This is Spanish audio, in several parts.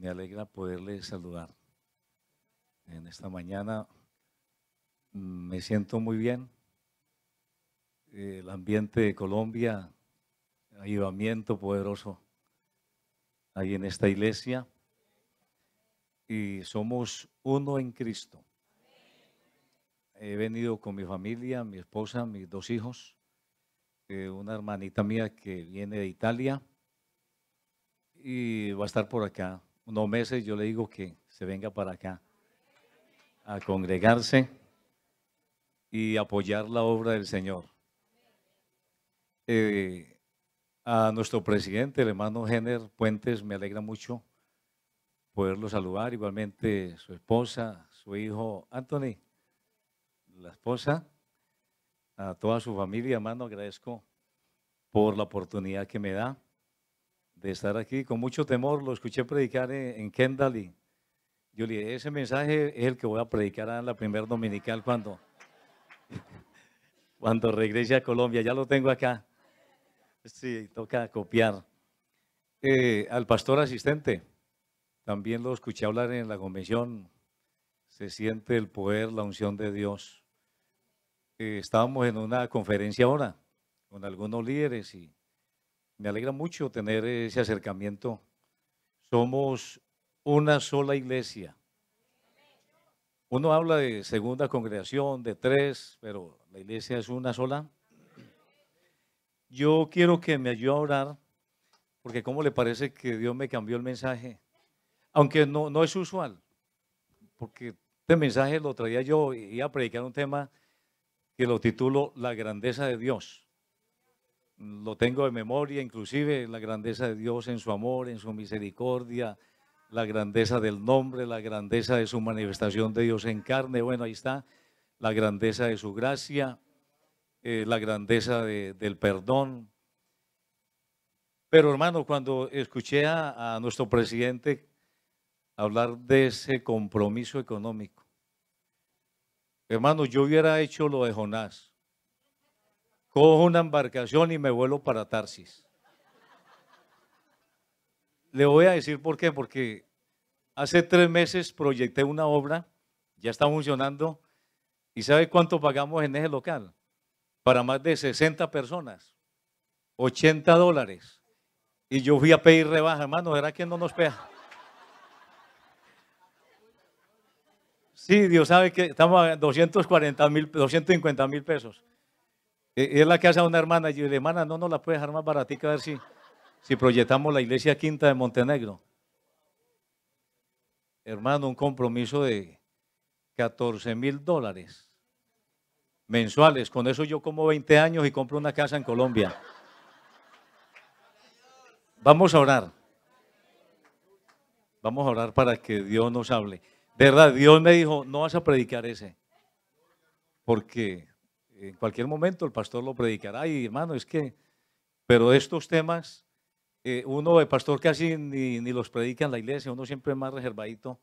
me alegra poderle saludar. En esta mañana mm, me siento muy bien. El ambiente de Colombia, ayudamiento poderoso ahí en esta iglesia. Y somos uno en Cristo. He venido con mi familia, mi esposa, mis dos hijos, eh, una hermanita mía que viene de Italia y va a estar por acá unos meses yo le digo que se venga para acá a congregarse y apoyar la obra del Señor. Eh, a nuestro presidente, el hermano Jenner Puentes, me alegra mucho poderlo saludar. Igualmente su esposa, su hijo Anthony, la esposa, a toda su familia, hermano, agradezco por la oportunidad que me da de estar aquí. Con mucho temor lo escuché predicar en, en y yo le ese mensaje es el que voy a predicar en la primera dominical cuando, cuando regrese a Colombia. Ya lo tengo acá. Sí, toca copiar. Eh, al pastor asistente, también lo escuché hablar en la convención. Se siente el poder, la unción de Dios. Eh, estábamos en una conferencia ahora con algunos líderes y me alegra mucho tener ese acercamiento. Somos una sola iglesia. Uno habla de segunda congregación, de tres, pero la iglesia es una sola. Yo quiero que me ayude a orar, porque ¿cómo le parece que Dios me cambió el mensaje? Aunque no, no es usual, porque este mensaje lo traía yo y iba a predicar un tema que lo titulo La grandeza de Dios lo tengo de memoria, inclusive la grandeza de Dios en su amor, en su misericordia, la grandeza del nombre, la grandeza de su manifestación de Dios en carne. Bueno, ahí está la grandeza de su gracia, eh, la grandeza del perdón. Pero hermano, cuando escuché a, a nuestro presidente hablar de ese compromiso económico, hermano, yo hubiera hecho lo de Jonás cojo una embarcación y me vuelo para Tarsis. Le voy a decir por qué, porque hace tres meses proyecté una obra, ya está funcionando, y ¿sabe cuánto pagamos en ese local? Para más de 60 personas, 80 dólares. Y yo fui a pedir rebaja, hermano, ¿será que no nos pega? Sí, Dios sabe que estamos a 240 mil, 250 mil pesos. Eh, es la casa de una hermana. Y yo hermana, no, no la puedes dejar más baratica, a ver si, si proyectamos la iglesia quinta de Montenegro. Hermano, un compromiso de 14 mil dólares mensuales. Con eso yo como 20 años y compro una casa en Colombia. Vamos a orar. Vamos a orar para que Dios nos hable. verdad, Dios me dijo, no vas a predicar ese. Porque en cualquier momento el pastor lo predicará y hermano, es que, pero estos temas, eh, uno, el pastor casi ni, ni, los predica en la iglesia, uno siempre es más reservadito,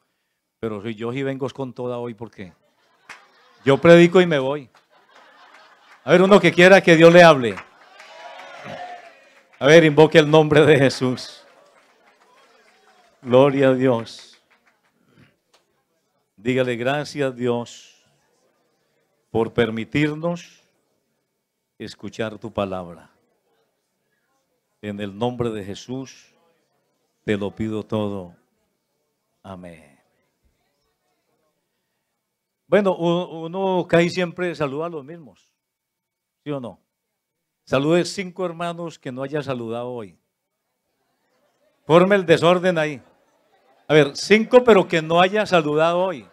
pero soy yo y vengo con toda hoy porque yo predico y me voy. A ver, uno que quiera que Dios le hable. A ver, invoque el nombre de Jesús. Gloria a Dios. Dígale gracias a Dios por permitirnos escuchar tu palabra. En el nombre de Jesús te lo pido todo. Amén. Bueno, uno cae siempre saluda a los mismos, ¿sí o no? Salude cinco hermanos que no haya saludado hoy. Forme el desorden ahí. A ver, cinco pero que no haya saludado hoy.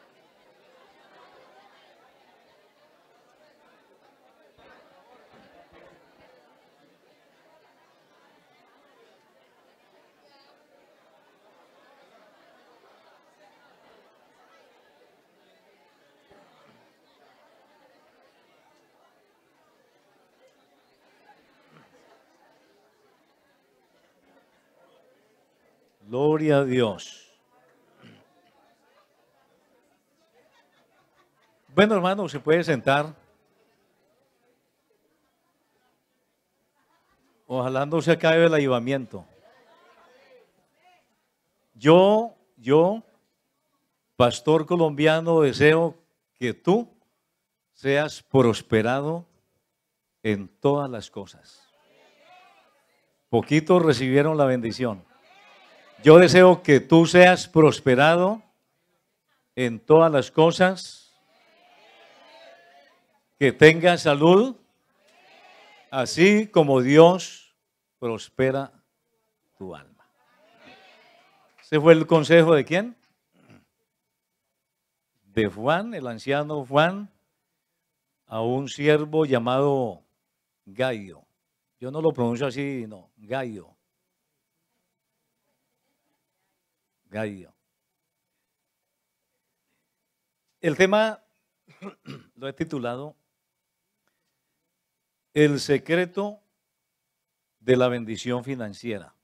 Gloria a Dios. Bueno, hermano, se puede sentar. Ojalá no se acabe el ayudamiento. Yo, yo, pastor colombiano, deseo que tú seas prosperado en todas las cosas. Poquitos recibieron la bendición. Yo deseo que tú seas prosperado en todas las cosas, que tengas salud, así como Dios prospera tu alma. ¿Ese fue el consejo de quién? De Juan, el anciano Juan, a un siervo llamado Gallo. Yo no lo pronuncio así, no, Gallo. El tema lo he titulado El secreto de la bendición financiera.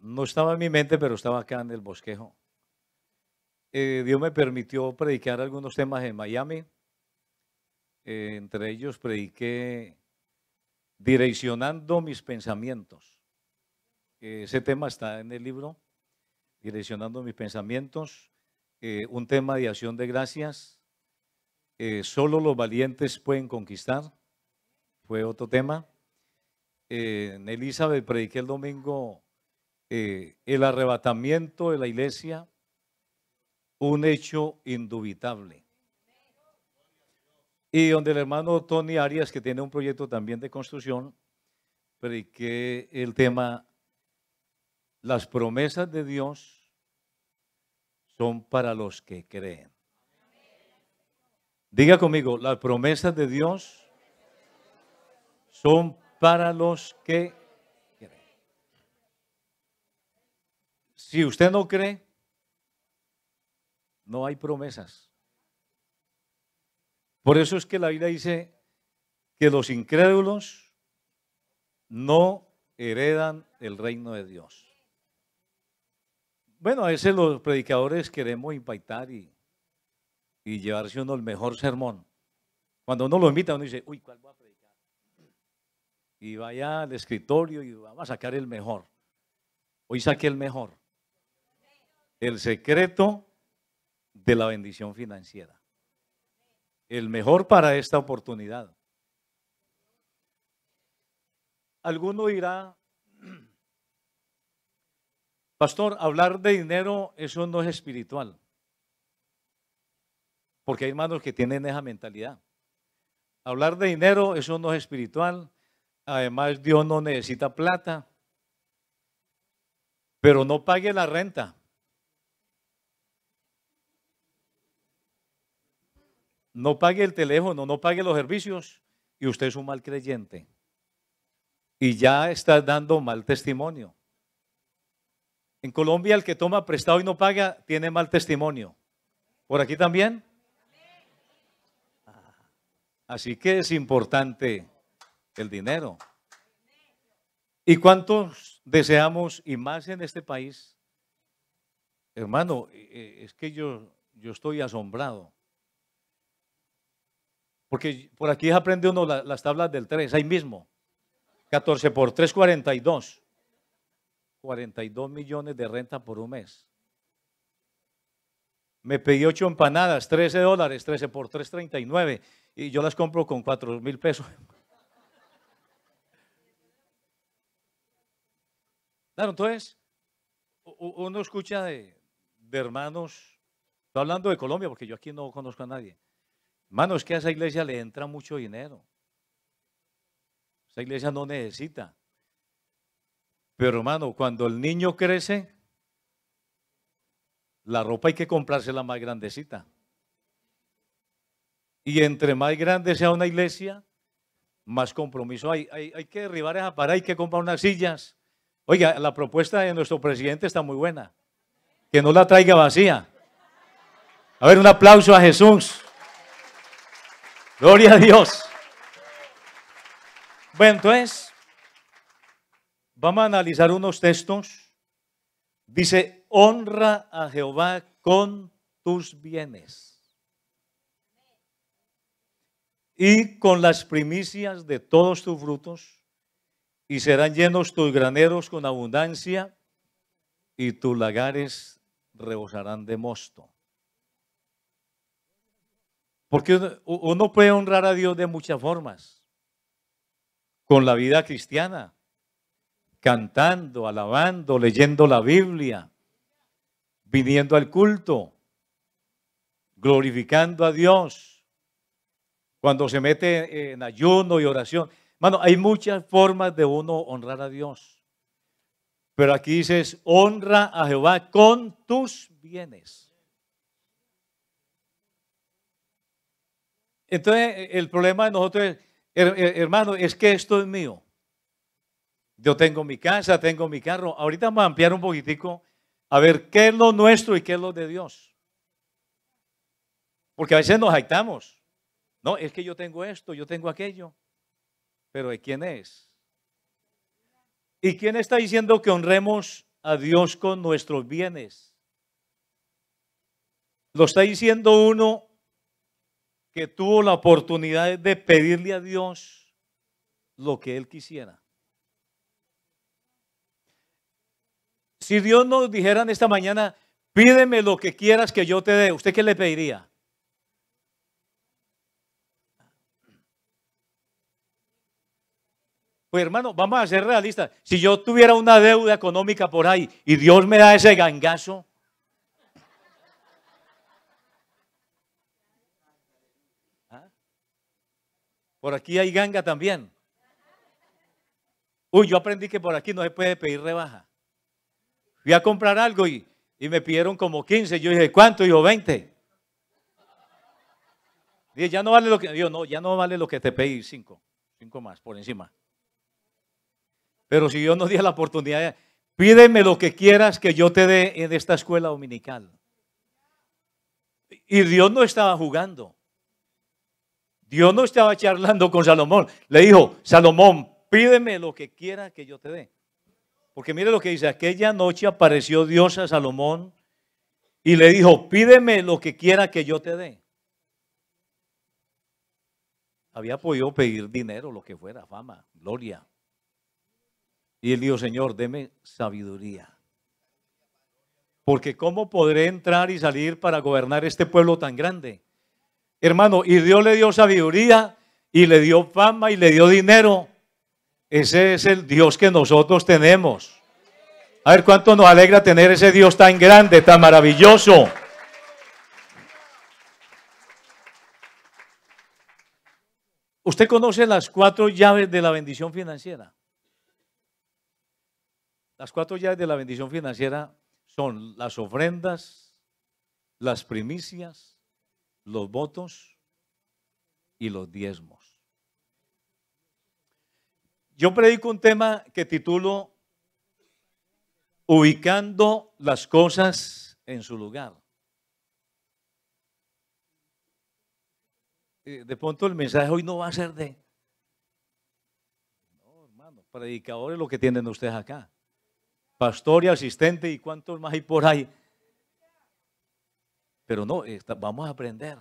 No estaba en mi mente, pero estaba acá en el bosquejo. Eh, Dios me permitió predicar algunos temas en Miami. Eh, entre ellos prediqué direccionando mis pensamientos ese tema está en el libro, Direccionando mis pensamientos, eh, un tema de acción de gracias, eh, solo los valientes pueden conquistar, fue otro tema. Eh, en Elizabeth prediqué el domingo el arrebatamiento de la iglesia, un hecho indubitable. Y donde el hermano Tony Arias, que tiene un proyecto también de construcción, prediqué el tema las promesas de Dios son para los que creen. Diga conmigo, las promesas de Dios son para los que creen. Si usted no cree, no hay promesas. Por eso es que la Biblia dice que los incrédulos no heredan el reino de Dios. Bueno, a veces los predicadores queremos impactar y, llevarse uno el mejor sermón. Cuando uno lo invita, uno dice, uy, ¿cuál voy a predicar? Y vaya al escritorio y vamos a sacar el mejor. Hoy saqué el mejor. El secreto de la bendición financiera. El mejor para esta oportunidad. Alguno dirá, Pastor, hablar de dinero, eso no es espiritual. Porque hay hermanos que tienen esa mentalidad. Hablar de dinero, eso no es espiritual. Además, Dios no necesita plata. Pero no pague la renta. No pague el teléfono, no pague los servicios y usted es un mal creyente. Y ya está dando mal testimonio. En Colombia el que toma prestado y no paga tiene mal testimonio. ¿Por aquí también? Ah. Así que es importante el dinero. ¿Y cuántos deseamos, y más en este país? Hermano, e, e, es que yo, yo estoy asombrado. Porque por aquí aprende uno las tablas del 3, ahí mismo. 14 por 3, 42. 42 millones de renta por un mes. Me pedí ocho empanadas, 13 dólares, 13 por 3, 39. Y yo las compro con 4 mil pesos. Claro, entonces, uno escucha de, hermanos, estoy hablando de Colombia porque yo aquí no conozco a nadie. hermanos que a esa iglesia le entra mucho dinero. Esa iglesia no necesita. Pero hermano, cuando el niño crece, la ropa hay que comprársela más grandecita. Y entre más grande sea una iglesia, más compromiso hay. Hay, que derribar esa parada, hay que comprar unas sillas. Oiga, la propuesta de nuestro presidente está muy buena. Que no la traiga vacía. A ver, un aplauso a Jesús. Gloria a Dios. Bueno, entonces, Vamos a analizar unos textos. Dice, honra a Jehová con tus bienes y con las primicias de todos tus frutos, y serán llenos tus graneros con abundancia y tus lagares rebosarán de mosto. Porque uno puede honrar a Dios de muchas formas. Con la vida cristiana, cantando, alabando, leyendo la Biblia, viniendo al culto, glorificando a Dios, cuando se mete en ayuno y oración. Mano, hay muchas formas de uno honrar a Dios. Pero aquí dices, honra a Jehová con tus bienes. Entonces, el problema de nosotros, hermano, es que esto es mío. Yo tengo mi casa, tengo mi carro. Ahorita vamos a ampliar un poquitico a ver qué es lo nuestro y qué es lo de Dios. Porque a veces nos jactamos. No, es que yo tengo esto, yo tengo aquello. Pero ¿de quién es? ¿Y quién está diciendo que honremos a Dios con nuestros bienes? Lo está diciendo uno que tuvo la oportunidad de pedirle a Dios lo que él quisiera. Si Dios nos dijera en esta mañana, pídeme lo que quieras que yo te dé, ¿usted qué le pediría? Pues hermano, vamos a ser realistas. Si yo tuviera una deuda económica por ahí y Dios me da ese gangazo, ¿Ah? por aquí hay ganga también. Uy, yo aprendí que por aquí no se puede pedir rebaja. Fui a comprar algo y, me pidieron como 15. Yo dije, ¿cuánto? Dijo, 20. Dije, ya no vale lo que. no, ya no vale lo que te pedí, 5. 5 más, por encima. Pero si yo no di la oportunidad, pídeme lo que quieras que yo te dé en esta escuela dominical. Y Dios no estaba jugando. Dios no estaba charlando con Salomón. Le dijo, Salomón, pídeme lo que quiera que yo te dé. Porque mire lo que dice, aquella noche apareció Dios a Salomón y le dijo, pídeme lo que quiera que yo te dé. Había podido pedir dinero, lo que fuera, fama, gloria. Y él dijo, Señor, deme sabiduría. Porque ¿cómo podré entrar y salir para gobernar este pueblo tan grande? Hermano, y Dios le dio sabiduría y le dio fama y le dio dinero. Ese es el Dios que nosotros tenemos. A ver cuánto nos alegra tener ese Dios tan grande, tan maravilloso. Usted conoce las cuatro llaves de la bendición financiera. Las cuatro llaves de la bendición financiera son las ofrendas, las primicias, los votos y los diezmos. Yo predico un tema que titulo Ubicando las cosas en su lugar. Eh, de pronto el mensaje hoy no va a ser de... No, hermano, predicadores lo que tienen ustedes acá. Pastor y asistente y cuántos más hay por ahí. Pero no, vamos a aprender.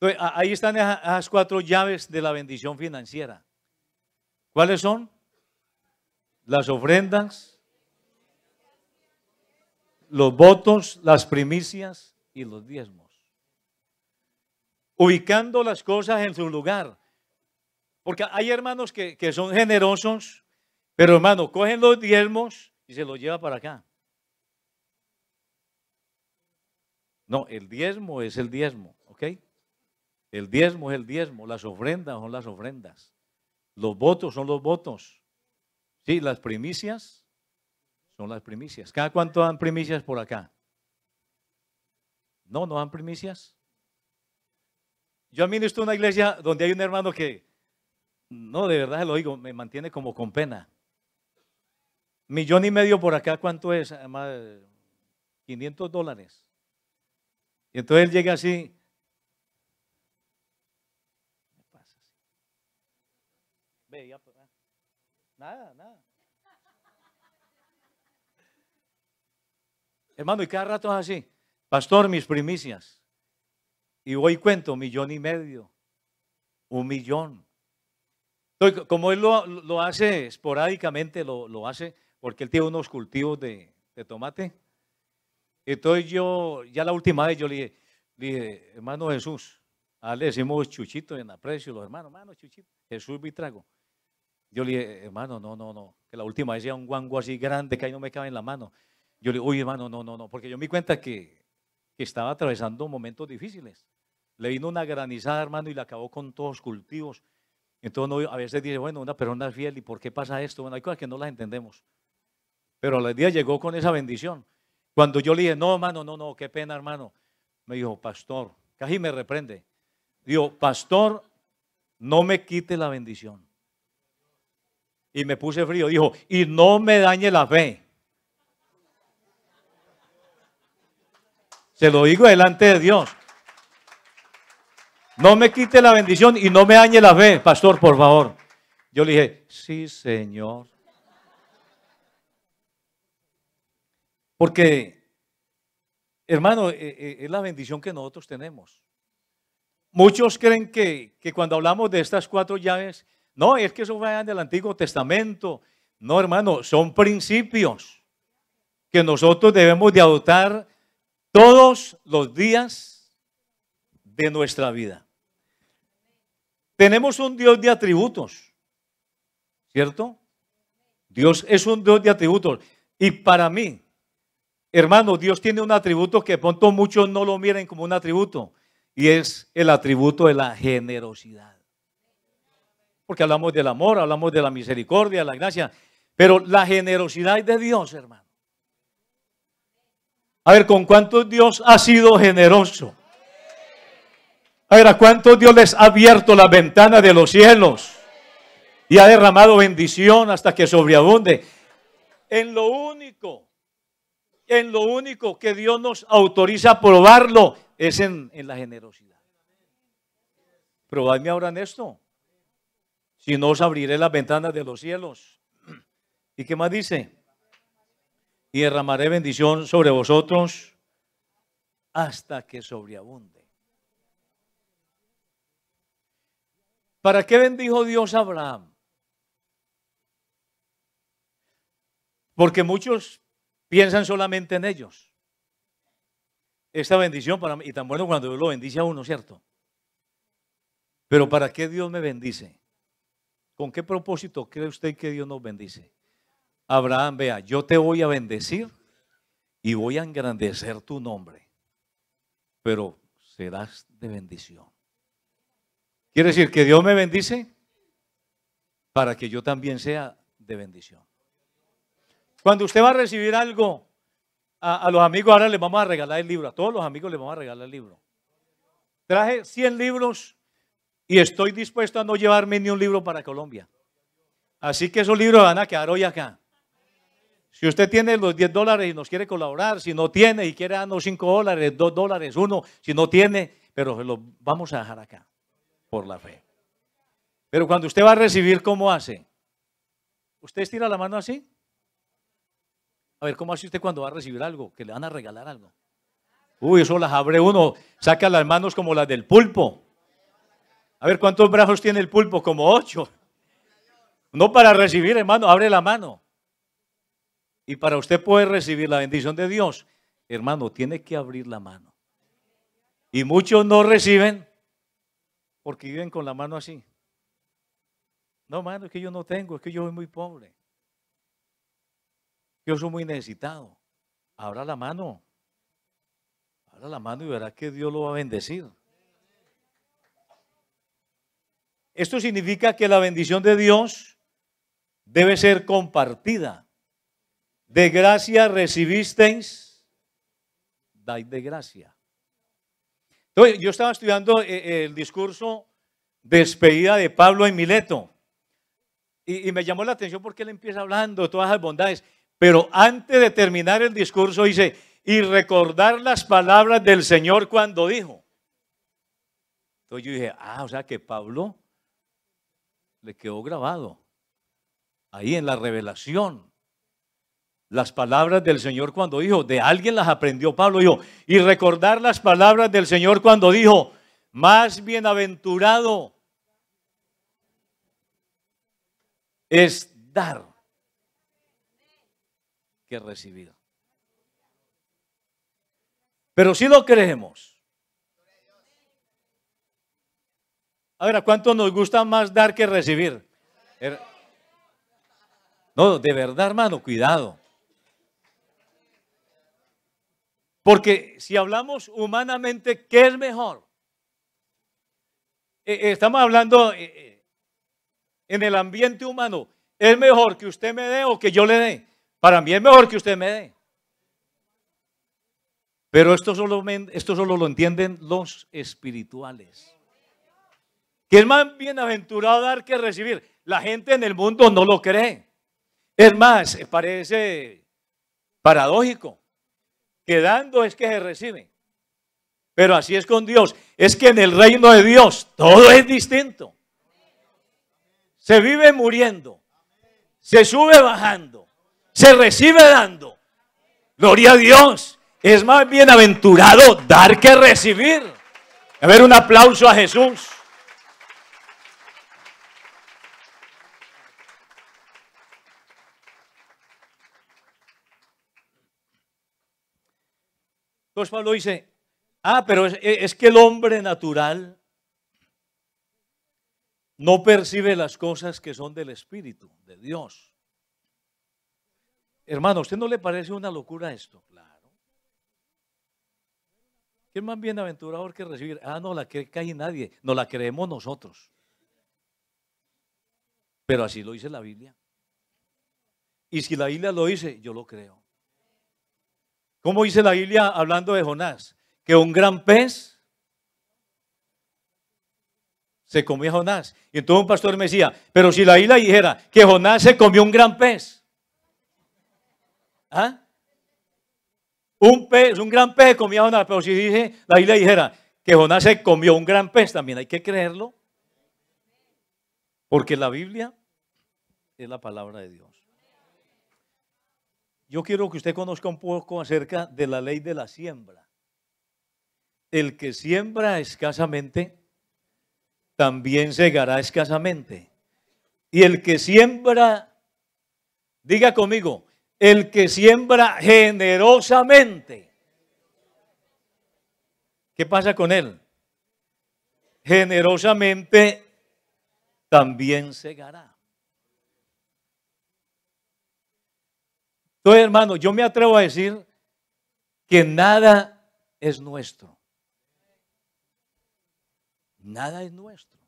Entonces, ahí están las cuatro llaves de la bendición financiera. ¿Cuáles son? Las ofrendas, los votos, las primicias y los diezmos. Ubicando las cosas en su lugar. Porque hay hermanos que, que son generosos, pero hermano, cogen los diezmos y se los lleva para acá. No, el diezmo es el diezmo, ¿ok? El diezmo es el diezmo, las ofrendas son las ofrendas, los votos son los votos. Sí, las primicias son las primicias. ¿Cada cuánto dan primicias por acá? No, no dan primicias. Yo administro una iglesia donde hay un hermano que, no, de verdad lo digo, me mantiene como con pena. Millón y medio por acá, ¿cuánto es? Además, 500 dólares. Y entonces él llega así, Pues, eh. nada, nada. Hermano, y cada rato es así. Pastor, mis primicias. Y hoy cuento millón y medio. Un millón. como él lo, hace esporádicamente, lo, hace porque él tiene unos cultivos de, de, tomate. Entonces yo, ya la última vez yo le dije, hermano Jesús, le decimos chuchito en aprecio, los hermanos, hermano chuchito, Jesús Vitrago. Yo le dije, hermano, no, no, no. Que la última vez era un guango así grande que ahí no me cabe en la mano. Yo le dije, uy hermano, no, no, no. Porque yo me di cuenta que, estaba atravesando momentos difíciles. Le vino una granizada, hermano, y la acabó con todos los cultivos. Entonces, a veces dice, bueno, una persona fiel, ¿y por qué pasa esto? Bueno, hay cosas que no las entendemos. Pero al día llegó con esa bendición. Cuando yo le dije, no, hermano, no, no, qué pena, hermano. Me dijo, pastor, casi me reprende. Digo, pastor, no me quite la bendición. Y me puse frío. Dijo, y no me dañe la fe. Se lo digo delante de Dios. No me quite la bendición y no me dañe la fe, pastor, por favor. Yo le dije, sí, Señor. Porque, hermano, e, e, es la bendición que nosotros tenemos. Muchos creen que, cuando hablamos de estas cuatro llaves, no, es que eso va del Antiguo Testamento. No, hermano, son principios que nosotros debemos de adoptar todos los días de nuestra vida. Tenemos un Dios de atributos, ¿cierto? Dios es un Dios de atributos. Y para mí, hermano, Dios tiene un atributo que pronto muchos no lo miren como un atributo, y es el atributo de la generosidad. Porque hablamos del amor, hablamos de la misericordia, la gracia. Pero la generosidad es de Dios, hermano. A ver, ¿con cuánto Dios ha sido generoso? A ver, ¿a cuánto Dios les ha abierto la ventana de los cielos? Y ha derramado bendición hasta que sobreabunde. En lo único, en lo único que Dios nos autoriza a probarlo es en, en la generosidad. Probadme ahora en esto. Si no os abriré las ventanas de los cielos. ¿Y qué más dice? Y derramaré bendición sobre vosotros hasta que sobreabunde. ¿Para qué bendijo Dios Abraham? Porque muchos piensan solamente en ellos. Esta bendición para mí, y tan bueno cuando Dios lo bendice a uno, ¿cierto? Pero ¿para qué Dios me bendice? ¿Con qué propósito cree usted que Dios nos bendice? Abraham, vea, yo te voy a bendecir y voy a engrandecer tu nombre, pero serás de bendición. Quiere decir que Dios me bendice para que yo también sea de bendición. Cuando usted va a recibir algo, a, los amigos ahora les vamos a regalar el libro, a todos los amigos les vamos a regalar el libro. Traje 100 libros y estoy dispuesto a no llevarme ni un libro para Colombia. Así que esos libros van a quedar hoy acá. Si usted tiene los 10 dólares y nos quiere colaborar, si no tiene y quiere darnos 5 dólares, 2 dólares, 1, si no tiene, pero los vamos a dejar acá por la fe. Pero cuando usted va a recibir, ¿cómo hace? ¿Usted estira la mano así? A ver, ¿cómo hace usted cuando va a recibir algo? Que le van a regalar algo. Uy, eso las abre uno, saca las manos como las del pulpo. A ver, ¿cuántos brazos tiene el pulpo? Como ocho. No para recibir, hermano, abre la mano. Y para usted poder recibir la bendición de Dios, hermano, tiene que abrir la mano. Y muchos no reciben porque viven con la mano así. No, hermano, es que yo no tengo, es que yo soy muy pobre. Yo soy muy necesitado. Abra la mano. Abra la mano y verá que Dios lo va a bendecir. Esto significa que la bendición de Dios debe ser compartida. De gracia recibisteis, dais de gracia. Entonces, yo estaba estudiando eh, eh, el discurso despedida de Pablo en Mileto. Y, me llamó la atención porque él empieza hablando de todas las bondades. Pero antes de terminar el discurso dice, y recordar las palabras del Señor cuando dijo. Entonces yo dije, ah, o sea que Pablo le quedó grabado. Ahí en la revelación. Las palabras del Señor cuando dijo, de alguien las aprendió Pablo, yo y recordar las palabras del Señor cuando dijo, más bienaventurado es dar que recibir. Pero si lo creemos, A Ahora, ¿cuánto nos gusta más dar que recibir? Er, no, de verdad, hermano, cuidado. Porque si hablamos humanamente, ¿qué es mejor? Eh, eh, estamos hablando eh, en el ambiente humano. ¿Es mejor que usted me dé o que yo le dé? Para mí es mejor que usted me dé. Pero esto solo, esto solo lo entienden los espirituales. Que es más bienaventurado dar que recibir. La gente en el mundo no lo cree. Es más, parece paradójico. Que dando es que se recibe. Pero así es con Dios. Es que en el reino de Dios todo es distinto. Se vive muriendo. Se sube bajando. Se recibe dando. Gloria a Dios. Es más bienaventurado dar que recibir. A ver, un aplauso a Jesús. Entonces Pablo dice, ah, pero e, es, que el hombre natural no percibe las cosas que son del Espíritu, de Dios. Hermano, ¿a usted no le parece una locura esto? Claro. ¿Qué más bienaventurador que recibir? Ah, no la cree nadie, no la creemos nosotros. Pero así lo dice la Biblia. Y si la Biblia lo dice, yo lo creo. ¿Cómo dice la Biblia hablando de Jonás? Que un gran pez se comió a Jonás. Y entonces un pastor me decía, pero si la Biblia dijera que Jonás se comió un gran pez. ¿Ah? Un pez, un gran pez se comió a Jonás. Pero si dije, la Biblia dijera que Jonás se comió un gran pez también, hay que creerlo. Porque la Biblia es la palabra de Dios. Yo quiero que usted conozca un poco acerca de la ley de la siembra. El que siembra escasamente, también segará escasamente. Y el que siembra, diga conmigo, el que siembra generosamente. ¿Qué pasa con él? Generosamente también segará. Entonces, hermano, yo me atrevo a decir que nada es nuestro. Nada es nuestro.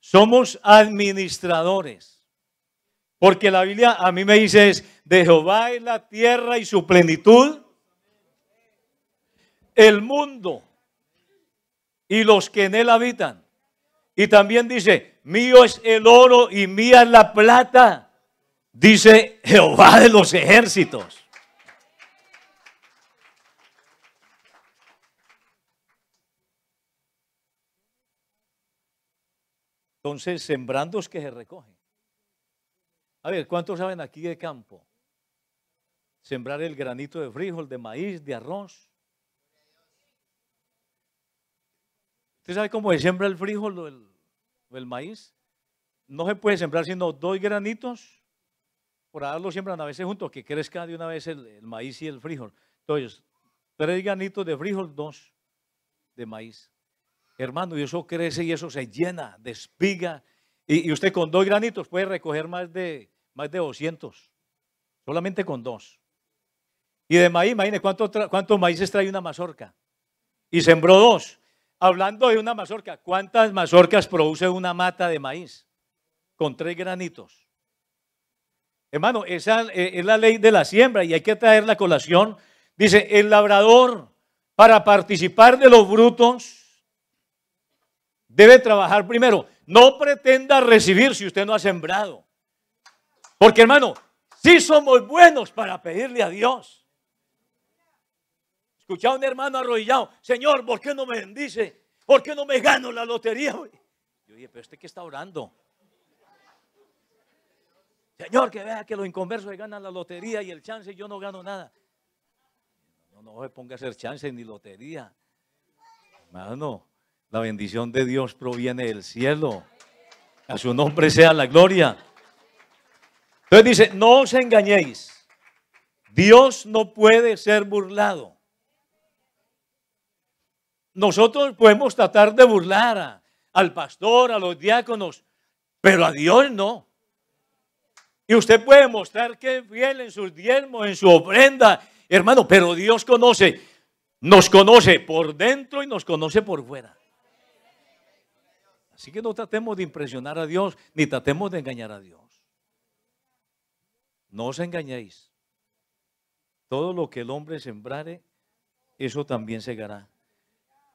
Somos administradores. Porque la Biblia a mí me dice es, de Jehová es la tierra y su plenitud, el mundo y los que en él habitan. Y también dice, mío es el oro y mía es la plata dice Jehová de los ejércitos. Entonces, sembrando es que se recogen. A ver, ¿cuántos saben aquí de campo? Sembrar el granito de frijol, de maíz, de arroz. ¿Usted sabe cómo se siembra el frijol o el maíz? No se puede sembrar sino dos granitos ahí lo siembran a veces juntos, que crezca de una vez el, maíz y el frijol. Entonces, tres granitos de frijol, dos de maíz. Hermano, y eso crece y eso se llena de espiga. Y, usted con dos granitos puede recoger más de, más de 200, solamente con dos. Y de maíz, imagine cuánto cuántos maíces trae una mazorca. Y sembró dos. Hablando de una mazorca, ¿cuántas mazorcas produce una mata de maíz? Con tres granitos. Hermano, esa eh, es la ley de la siembra y hay que traer la colación. Dice, el labrador para participar de los brutos debe trabajar primero. No pretenda recibir si usted no ha sembrado. Porque hermano, si somos buenos para pedirle a Dios. Escuchaba a un hermano arrodillado, Señor, ¿por qué no me bendice? ¿Por qué no me gano la lotería? Yo dije, pero usted que está orando. Señor, que vea que los inconversos ganan la lotería y el chance y yo no gano nada. No, se ponga a hacer chance ni lotería. Hermano, la bendición de Dios proviene del cielo. A su nombre sea la gloria. Entonces dice, no os engañéis. Dios no puede ser burlado. Nosotros podemos tratar de burlar al pastor, a los diáconos, pero a Dios no. Y usted puede mostrar que es fiel en sus diezmos, en su ofrenda, hermano, pero Dios conoce, nos conoce por dentro y nos conoce por fuera. Así que no tratemos de impresionar a Dios, ni tratemos de engañar a Dios. No os engañéis. Todo lo que el hombre sembrare, eso también segará.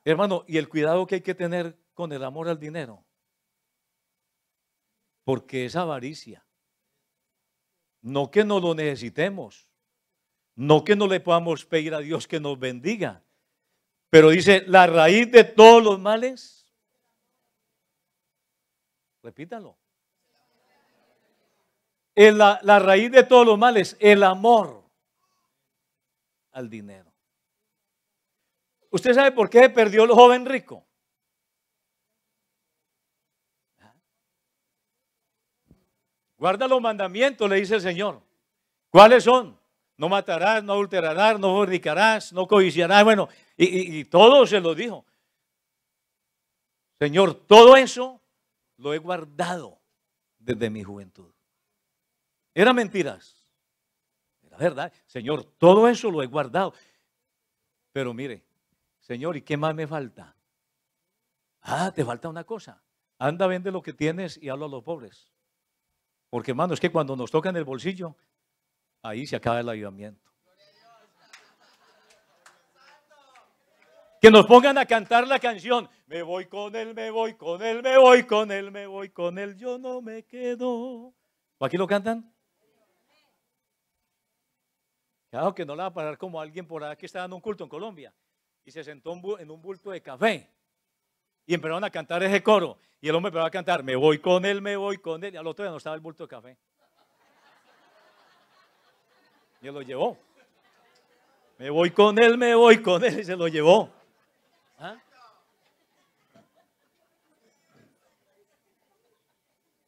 Hermano, y el cuidado que hay que tener con el amor al dinero, porque es avaricia. No que no lo necesitemos. No que no le podamos pedir a Dios que nos bendiga. Pero dice, la raíz de todos los males. Repítalo. la, la raíz de todos los males, el amor al dinero. ¿Usted sabe por qué perdió el joven rico? Guarda los mandamientos, le dice el Señor. ¿Cuáles son? No matarás, no adulterarás, no fornicarás, no codiciarás. Bueno, y, todo se lo dijo. Señor, todo eso lo he guardado desde mi juventud. Eran mentiras. Era verdad. Señor, todo eso lo he guardado. Pero mire, Señor, ¿y qué más me falta? Ah, te falta una cosa. Anda, vende lo que tienes y habla a los pobres. Porque, hermano, es que cuando nos tocan el bolsillo, ahí se acaba el ayudamiento. Que nos pongan a cantar la canción. Me voy con él, me voy con él, me voy con él, me voy con él, yo no me quedo. aquí lo cantan? Claro que no la va a parar como alguien por aquí que está dando un culto en Colombia y se sentó en un bulto de café. Y empezaron a cantar ese coro. Y el hombre empezó a cantar, me voy con él, me voy con él. Y al otro día no estaba el bulto de café. Y él lo llevó. Me voy con él, me voy con él. Y se lo llevó. ¿Ah?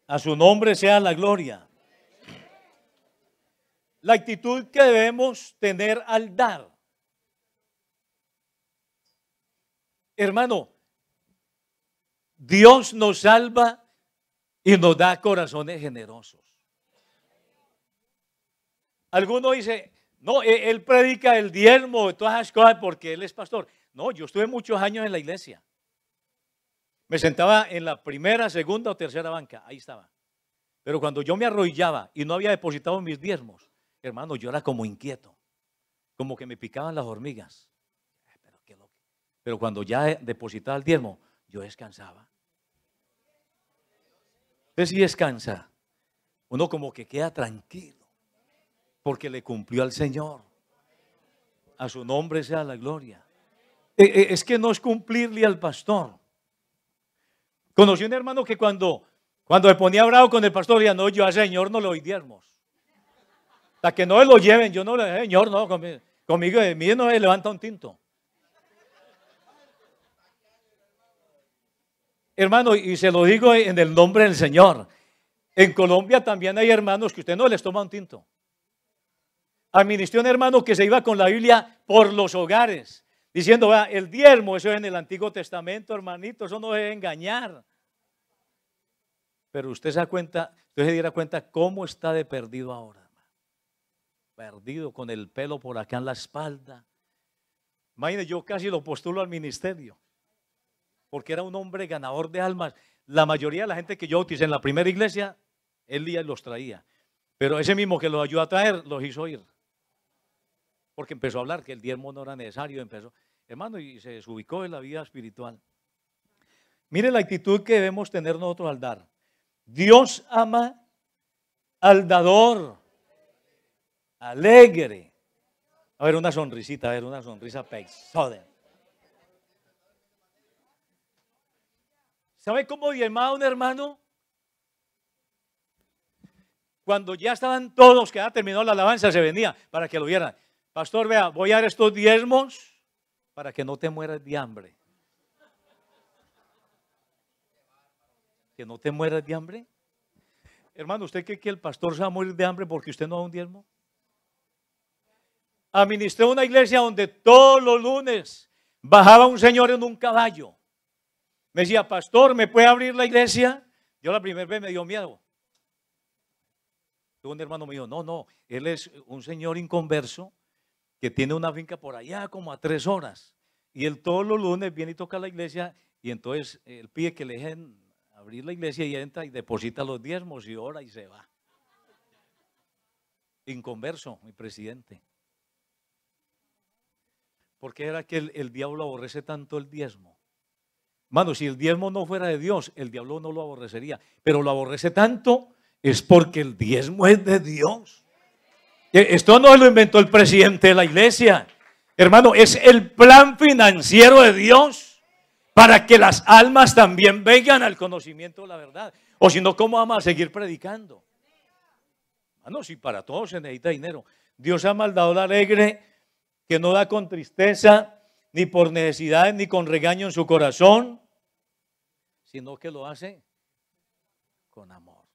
A su nombre sea la gloria. La actitud que debemos tener al dar. Hermano, Dios nos salva y nos da corazones generosos. Alguno dice, no, e-, él predica el diezmo y todas esas cosas porque él es pastor. No, yo estuve muchos años en la iglesia. Me sentaba en la primera, segunda o tercera banca. Ahí estaba. Pero cuando yo me arrollaba y no había depositado mis diezmos, hermano, yo era como inquieto. Como que me picaban las hormigas. Pero, Pero cuando ya depositaba el diezmo, yo descansaba. Entonces si descansa, uno como que queda tranquilo, porque le cumplió al Señor. A su nombre sea la gloria. Eh, eh, es que no es cumplirle al pastor. Conocí un hermano que cuando, cuando se ponía bravo con el pastor, decía, no, yo al Señor no lo doy diezmos. Hasta que no lo lleven, yo no le Señor, no, conmigo, conmigo no levanta un tinto. Hermano, y se lo digo en el nombre del Señor. En Colombia también hay hermanos que usted no les toma un tinto. Administró un hermano que se iba con la Biblia por los hogares, diciendo, va, el diermo, eso es en el Antiguo Testamento, hermanito, eso no debe engañar. Pero usted se da cuenta, usted se diera cuenta cómo está de perdido ahora. Perdido con el pelo por acá en la espalda. Imagínese, yo casi lo postulo al ministerio porque era un hombre ganador de almas. La mayoría de la gente que yo utilicé en la primera iglesia, él día los traía. Pero ese mismo que los ayudó a traer, los hizo ir. Porque empezó a hablar que el diezmo no era necesario, empezó. Hermano, y se desubicó en la vida espiritual. Mire la actitud que debemos tener nosotros al dar. Dios ama al dador, alegre. A ver, una sonrisita, a ver, una sonrisa peixada. ¿Sabe cómo diezmaba un hermano? Cuando ya estaban todos, que ya terminó la alabanza, se venía para que lo vieran. Pastor, vea, voy a dar estos diezmos para que no te mueras de hambre. Que no te mueras de hambre. Hermano, ¿usted cree que el pastor se va a morir de hambre porque usted no da un diezmo? Administré una iglesia donde todos los lunes bajaba un señor en un caballo me decía, pastor, ¿me puede abrir la iglesia? Yo la primera vez me dio miedo. Tuvo un hermano mío, no, no, él es un señor inconverso que tiene una finca por allá como a tres horas. Y él todos los lunes viene y toca la iglesia y entonces él pide que le dejen abrir la iglesia y entra y deposita los diezmos y ora y se va. Inconverso, mi presidente. ¿Por qué era que el, el diablo aborrece tanto el diezmo? Mano, si el diezmo no fuera de Dios, el diablo no lo aborrecería. Pero lo aborrece tanto es porque el diezmo es de Dios. E, esto no lo inventó el presidente de la iglesia. Hermano, es el plan financiero de Dios para que las almas también vengan al conocimiento de la verdad. O si no, ¿cómo vamos a seguir predicando? Hermano, si para todos se necesita dinero. Dios ha maldado la alegre, que no da con tristeza, ni por necesidades ni con regaño en su corazón sino que lo hace con amor.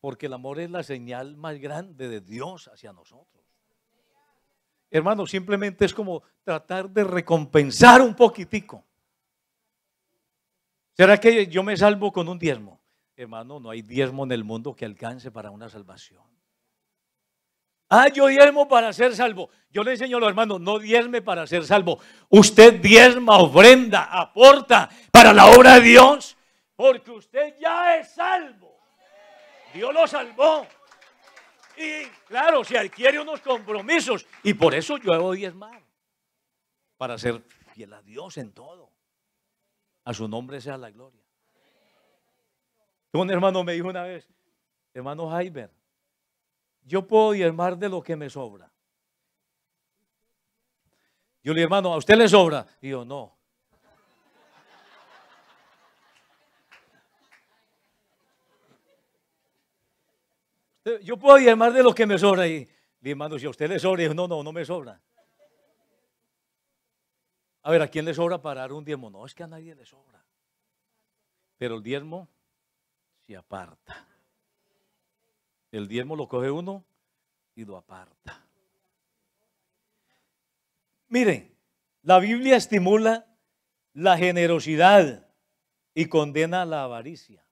Porque el amor es la señal más grande de Dios hacia nosotros. Hermano, simplemente es como tratar de recompensar un poquitico. ¿Será que yo me salvo con un diezmo? Hermano, no hay diezmo en el mundo que alcance para una salvación. Ah, yo diezmo para ser salvo. Yo le enseño a los hermanos, no diezme para ser salvo. Usted diezma, ofrenda, aporta para la obra de Dios, porque usted ya es salvo. Dios lo salvó. Y claro, se adquiere unos compromisos. Y por eso yo debo diezmar. Para ser fiel a Dios en todo. A su nombre sea la gloria. Un hermano me dijo una vez, hermano Jaiber, yo puedo diezmar de lo que me sobra. Yo le digo, hermano, ¿a usted le sobra? Y yo, no. Yo puedo diezmar de lo que me sobra. Y mi hermano, si a usted le sobra, yo, no, no, no me sobra. A ver, ¿a quién le sobra parar un diezmo? No, es que a nadie le sobra. Pero el diezmo se aparta. El diezmo lo coge uno y lo aparta. Miren, la Biblia estimula la generosidad y condena la avaricia.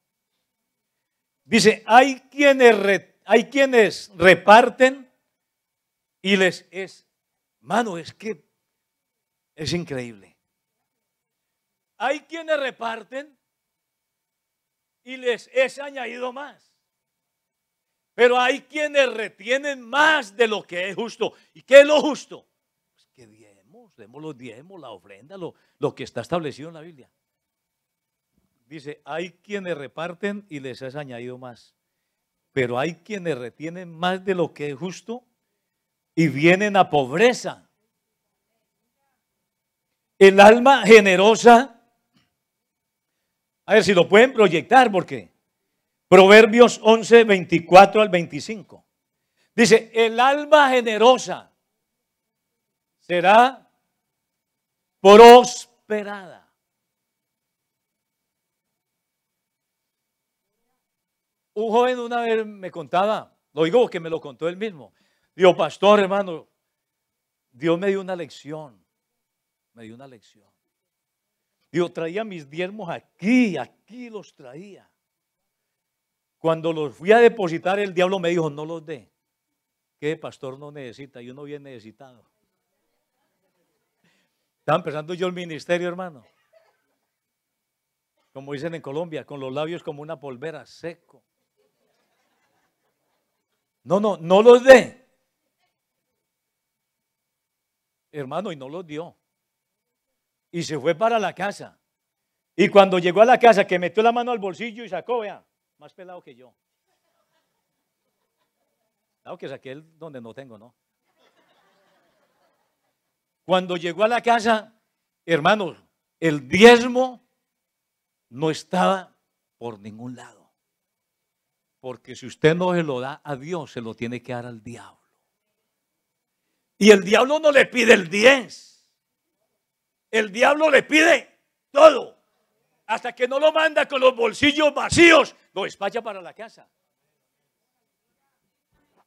Dice, hay quienes, hay quienes reparten y les es, mano, es que es increíble. Hay quienes reparten y les es añadido más. Pero hay quienes retienen más de lo que es justo. ¿Y qué es lo justo? Pues que diemos, demos los diemos, la ofrenda, lo, lo que está establecido en la Biblia. Dice, hay quienes reparten y les has añadido más. Pero hay quienes retienen más de lo que es justo y vienen a pobreza. El alma generosa, a ver si lo pueden proyectar, porque Proverbios 11, 24 al 25. Dice, el alma generosa será prosperada. Un joven una vez me contaba, lo digo porque me lo contó él mismo. Dijo, pastor, hermano, Dios me dio una lección. Me dio una lección. Yo traía mis diezmos aquí, aquí los traía. Cuando los fui a depositar, el diablo me dijo, no los dé. Que pastor no necesita, yo no había necesitado. Estaba empezando yo el ministerio, hermano. Como dicen en Colombia, con los labios como una polvera, seco. No, no, no los dé. Hermano, y no los dio. Y se fue para la casa. Y cuando llegó a la casa, que metió la mano al bolsillo y sacó, vea, más pelado que yo. Claro que es aquel donde no tengo, ¿no? Cuando llegó a la casa, hermanos, el diezmo no estaba por ningún lado. Porque si usted no se lo da a Dios, se lo tiene que dar al diablo. Y el diablo no le pide el diez. El diablo le pide todo hasta que no lo manda con los bolsillos vacíos, lo despacha para la casa.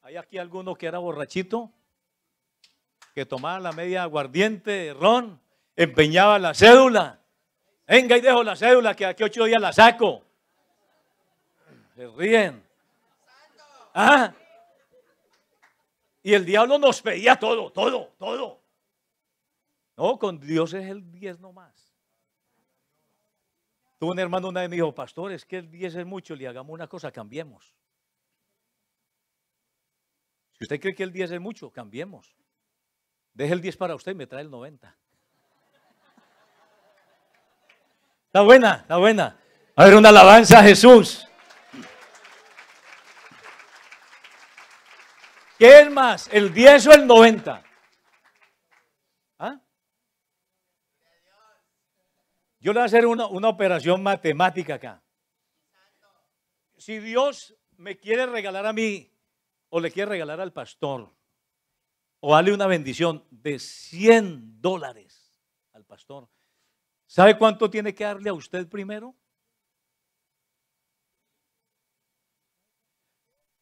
¿Hay aquí alguno que era borrachito? Que tomaba la media aguardiente, ron, empeñaba la cédula. Venga y dejo la cédula que aquí ocho días la saco. Se ríen. ¿Ah? Y el diablo nos pedía todo, todo, todo. No, con Dios es el diez nomás. Tuve un hermano una de me dijo, pastor, es que el 10 es mucho, le hagamos una cosa, cambiemos. Si usted cree que el 10 es mucho, cambiemos. Deje el 10 para usted y me trae el 90. Está buena, está buena. A ver, una alabanza a Jesús. ¿Qué es más, el 10 o el 90? Yo le voy a hacer una, operación matemática acá. Si Dios me quiere regalar a mí o le quiere regalar al pastor o darle una bendición de 100 dólares al pastor, ¿sabe cuánto tiene que darle a usted primero?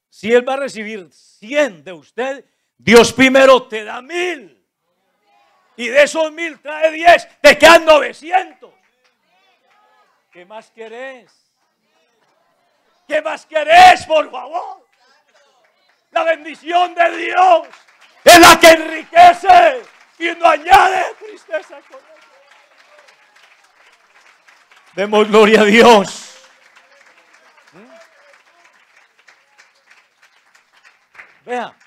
Si él va a recibir 100 de usted, Dios primero te da mil. Y de esos mil trae 10, te quedan 900. ¿Qué más querés? ¿Qué más querés, por favor? La bendición de Dios es la que enriquece y no añade tristeza con Demos gloria a Dios. ¿Mm? Vea.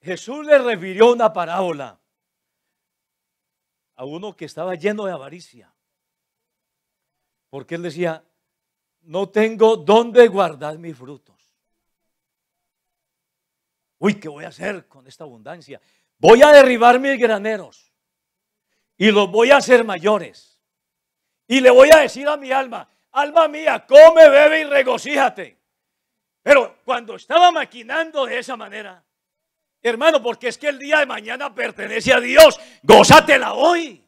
Jesús le refirió una parábola a uno que estaba lleno de avaricia porque él decía, no tengo dónde guardar mis frutos. Uy, ¿qué voy a hacer con esta abundancia? Voy a derribar mis graneros y los voy a hacer mayores. Y le voy a decir a mi alma, alma mía, come, bebe y regocíjate. Pero cuando estaba maquinando de esa manera, hermano, porque es que el día de mañana pertenece a Dios, gózatela hoy.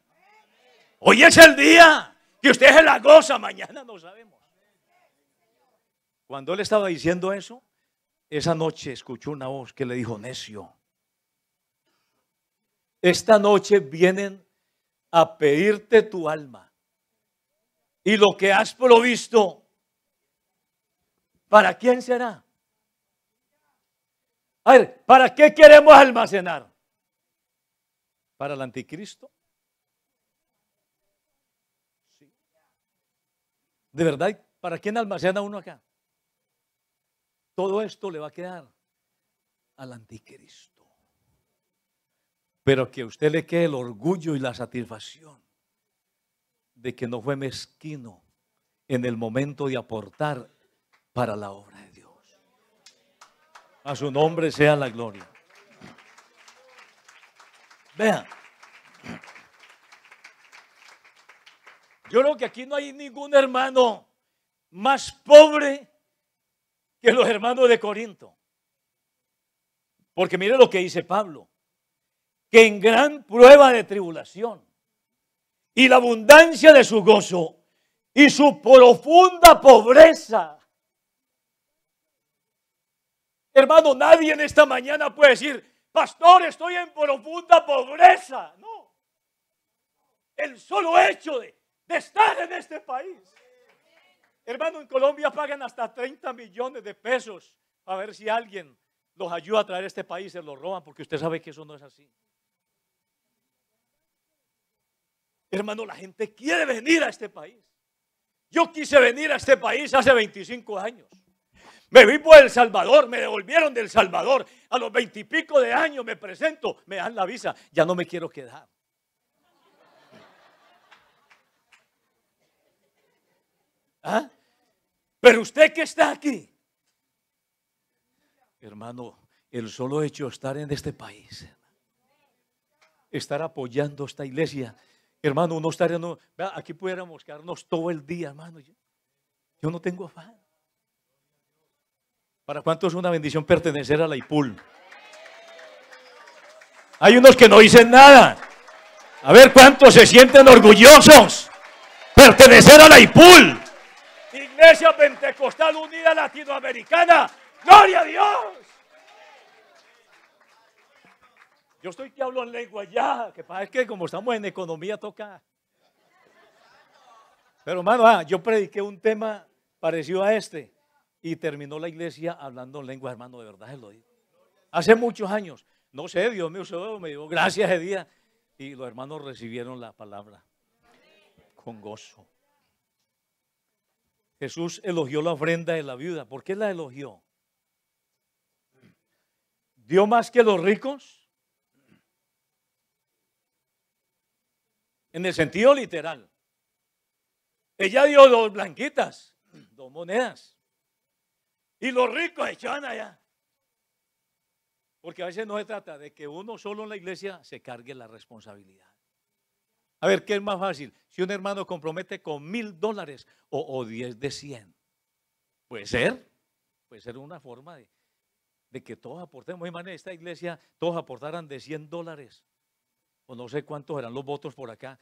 Hoy es el día que usted se la goza, mañana no sabemos. Cuando él estaba diciendo eso, esa noche escuchó una voz que le dijo, necio, esta noche vienen a pedirte tu alma y lo que has provisto, ¿para quién será? A ver, ¿para qué queremos almacenar? ¿Para el anticristo? De verdad, ¿para quién almacena uno acá? Todo esto le va a quedar al anticristo. Pero que a usted le quede el orgullo y la satisfacción de que no fue mezquino en el momento de aportar para la obra de Dios. A su nombre sea la gloria. Vean. Yo creo que aquí no hay ningún hermano más pobre que los hermanos de Corinto. Porque mire lo que dice Pablo, que en gran prueba de tribulación y la abundancia de su gozo y su profunda pobreza. Hermano, nadie en esta mañana puede decir, pastor, estoy en profunda pobreza. No. El solo hecho de estar en este país. Hermano, en Colombia pagan hasta 30 millones de pesos a ver si alguien los ayuda a traer a este país, se los roban, porque usted sabe que eso no es así. Hermano, la gente quiere venir a este país. Yo quise venir a este país hace 25 años. Me vi por El Salvador, me devolvieron del Salvador. A los 20 y pico de años me presento, me dan la visa, ya no me quiero quedar. ¿Ah? Pero usted que está aquí, hermano, el solo hecho de estar en este país, estar apoyando esta iglesia, hermano, no estaría aquí pudiéramos quedarnos todo el día, hermano. Yo, yo no tengo afán. ¿Para cuánto es una bendición pertenecer a la IPUL? Hay unos que no dicen nada. A ver cuántos se sienten orgullosos. Pertenecer a la IPUL. Iglesia Pentecostal Unida Latinoamericana. Gloria a Dios. Yo estoy que hablo en lengua ya, que pasa es que como estamos en economía toca. Pero hermano, ah, yo prediqué un tema parecido a este y terminó la iglesia hablando en lengua, hermano, de verdad se lo digo. Hace muchos años, no sé, Dios mío, usó. me dijo, gracias ese día y los hermanos recibieron la palabra con gozo. Jesús elogió la ofrenda de la viuda. ¿Por qué la elogió? ¿Dio más que los ricos? En el sentido literal. Ella dio dos blanquitas, dos monedas. Y los ricos echaban allá. Porque a veces no se trata de que uno solo en la iglesia se cargue la responsabilidad. A ver, ¿qué es más fácil? Si un hermano compromete con mil dólares o, diez de cien. Puede ser. Puede ser una forma de, que todos aportemos. Hermano, esta iglesia todos aportaran de cien dólares. O no sé cuántos eran los votos por acá.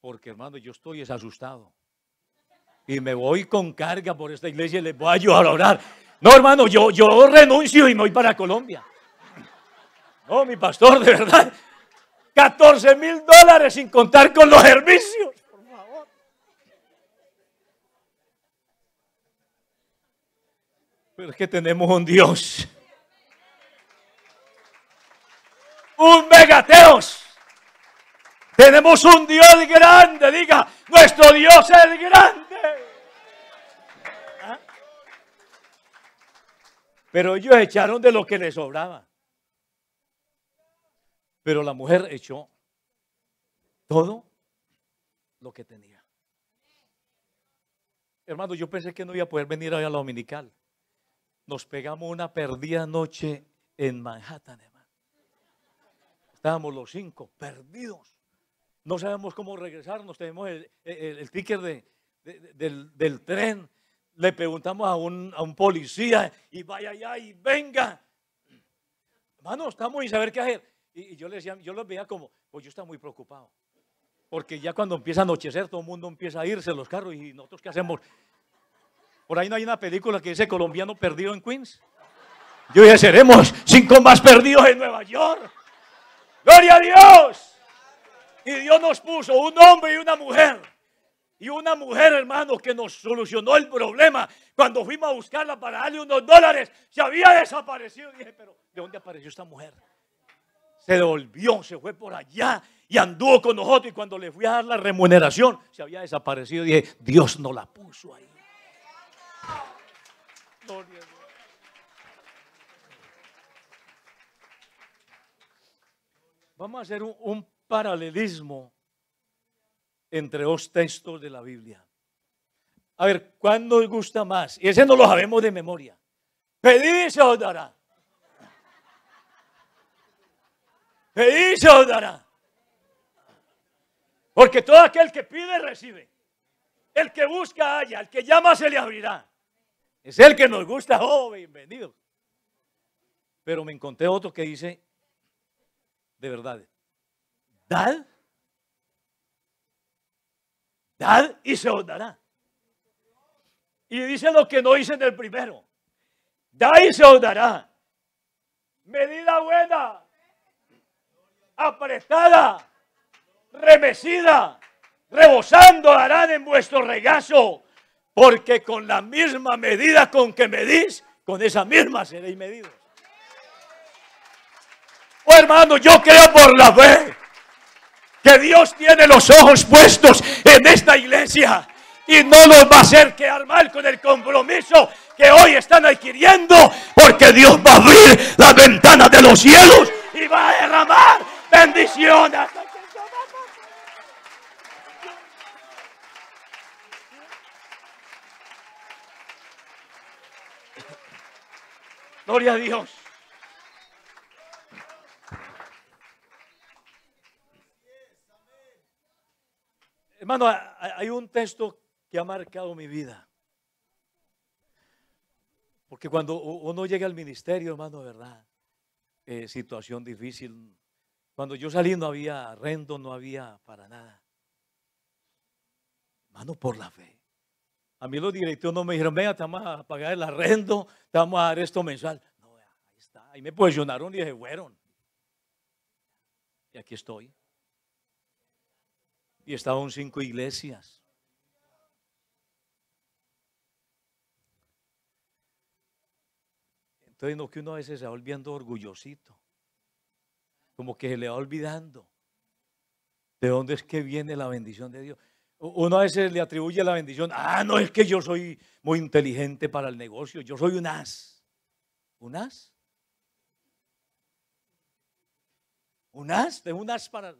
Porque, hermano, yo estoy asustado. Y me voy con carga por esta iglesia y les voy a ayudar a orar. No, hermano, yo, yo renuncio y me voy para Colombia. No, mi pastor, de verdad. 14 mil dólares sin contar con los servicios. Por favor. Pero es que tenemos un Dios. Un megateos. Tenemos un Dios grande. Diga, nuestro Dios es grande. ¿Ah? Pero ellos echaron de lo que les sobraba. Pero la mujer echó todo lo que tenía. Hermano, yo pensé que no iba a poder venir hoy a la dominical. Nos pegamos una perdida noche en Manhattan, hermano. Estábamos los cinco perdidos. No sabemos cómo regresarnos. Tenemos el, el, ticket del, tren. Le preguntamos a un, a un policía y vaya allá y venga. Hermano, estamos sin saber qué hacer. Y, yo, les, yo los veía como, pues yo estaba muy preocupado. Porque ya cuando empieza a anochecer, todo el mundo empieza a irse los carros. ¿Y nosotros qué hacemos? Por ahí no hay una película que dice colombiano perdido en Queens. Yo dije, seremos cinco más perdidos en Nueva York. Gloria a Dios. Y Dios nos puso un hombre y una mujer. Y una mujer, hermano, que nos solucionó el problema. Cuando fuimos a buscarla para darle unos dólares, se había desaparecido. Y dije, pero ¿de dónde apareció esta mujer? se devolvió, se fue por allá y anduvo con nosotros. Y cuando le fui a dar la remuneración, se había desaparecido. Y dije, Dios no la puso ahí. Vamos a hacer un, paralelismo entre dos textos de la Biblia. A ver, ¿cuándo nos gusta más? Y ese no lo sabemos de memoria. Pedí y se os dará. E se Porque todo aquel que pide, recibe. El que busca, haya. El que llama, se le abrirá. Es el que nos gusta. Oh, bienvenido. Pero me encontré otro que dice, de verdad, dad. Dad y se os dará. Y dice lo que no dice en el primero. Da y se os dará. Medida buena, apretada, remecida, rebosando harán en vuestro regazo, porque con la misma medida con que medís, con esa misma seréis medidos. Oh hermano, yo creo por la fe que Dios tiene los ojos puestos en esta iglesia y no nos va a hacer quedar mal con el compromiso que hoy están adquiriendo, porque Dios va a abrir las ventanas de los cielos y va a derramar Bendiciones. Gloria a Dios. Hermano, hay un texto que ha marcado mi vida. Porque cuando uno llega al ministerio, hermano, ¿verdad? Eh, situación difícil, cuando yo salí no había arrendo, no había para nada. Mano por la fe. A mí los directivos no me dijeron, venga, te vamos a pagar el arrendo, te vamos a dar esto mensual. No, ahí está. Ahí me posicionaron y dije, fueron. Y aquí estoy. Y estaban cinco iglesias. Entonces, no que uno a veces se va volviendo orgullosito como que se le va olvidando de dónde es que viene la bendición de Dios. Uno a veces le atribuye la bendición, ah, no es que yo soy muy inteligente para el negocio, yo soy un as. ¿Un as? ¿Un as? ¿De un as para...?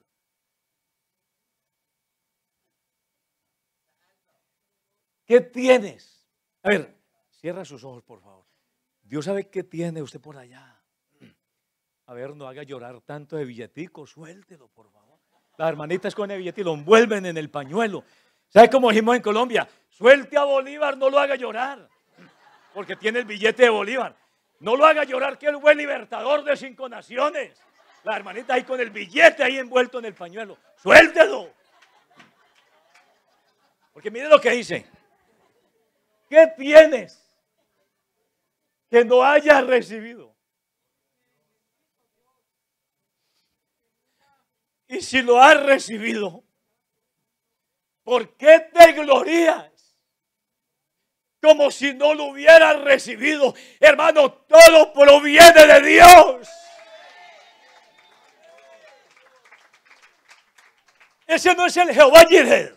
¿Qué tienes? A ver, cierra sus ojos, por favor. Dios sabe qué tiene usted por allá. A ver, no haga llorar tanto de billetico, suéltelo, por favor. Las hermanitas con el billete lo envuelven en el pañuelo. ¿Sabes cómo dijimos en Colombia? Suelte a Bolívar, no lo haga llorar. Porque tiene el billete de Bolívar. No lo haga llorar, que el buen libertador de cinco naciones. La hermanita ahí con el billete ahí envuelto en el pañuelo. Suéltelo. Porque mire lo que dice. ¿Qué tienes que no hayas recibido? Y si lo has recibido, ¿por qué te glorías? Como si no lo hubieras recibido. Hermano, todo proviene de Dios. Ese no es el Jehová Jireh.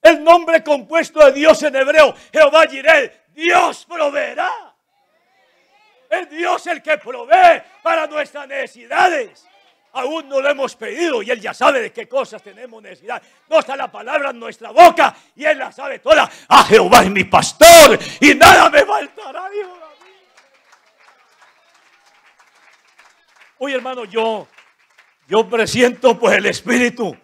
El nombre compuesto de Dios en hebreo, Jehová Jireh, Dios proveerá. Es Dios el que provee para nuestras necesidades aún no lo hemos pedido y Él ya sabe de qué cosas tenemos necesidad. No está la palabra en nuestra boca y Él la sabe toda. A ah, Jehová es mi pastor y nada me faltará, dijo Oye, hermano, yo, yo presiento pues el Espíritu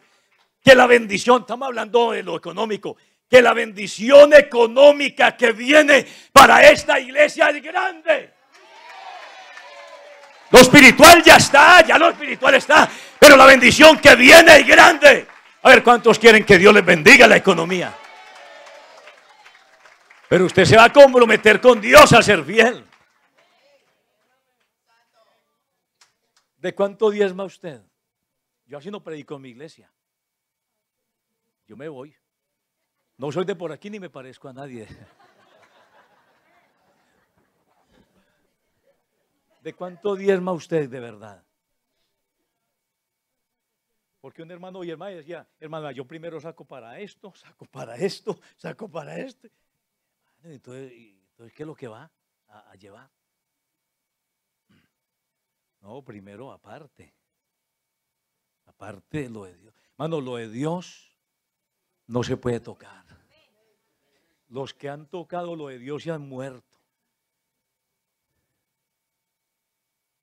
que la bendición, estamos hablando de lo económico, que la bendición económica que viene para esta iglesia es grande espiritual ya está, ya lo espiritual está, pero la bendición que viene es grande. A ver, ¿cuántos quieren que Dios les bendiga la economía? Pero usted se va a comprometer con Dios a ser fiel. ¿De cuánto diezma usted? Yo así no predico en mi iglesia. Yo me voy. No soy de por aquí ni me parezco a nadie. ¿De cuánto diezma usted de verdad? Porque un hermano y hermana decía, hermana, yo primero saco para esto, saco para esto, saco para este. Entonces, ¿qué es lo que va a, llevar? No, primero aparte. Aparte lo de Dios. Hermano, lo de Dios no se puede tocar. Los que han tocado lo de Dios se han muerto.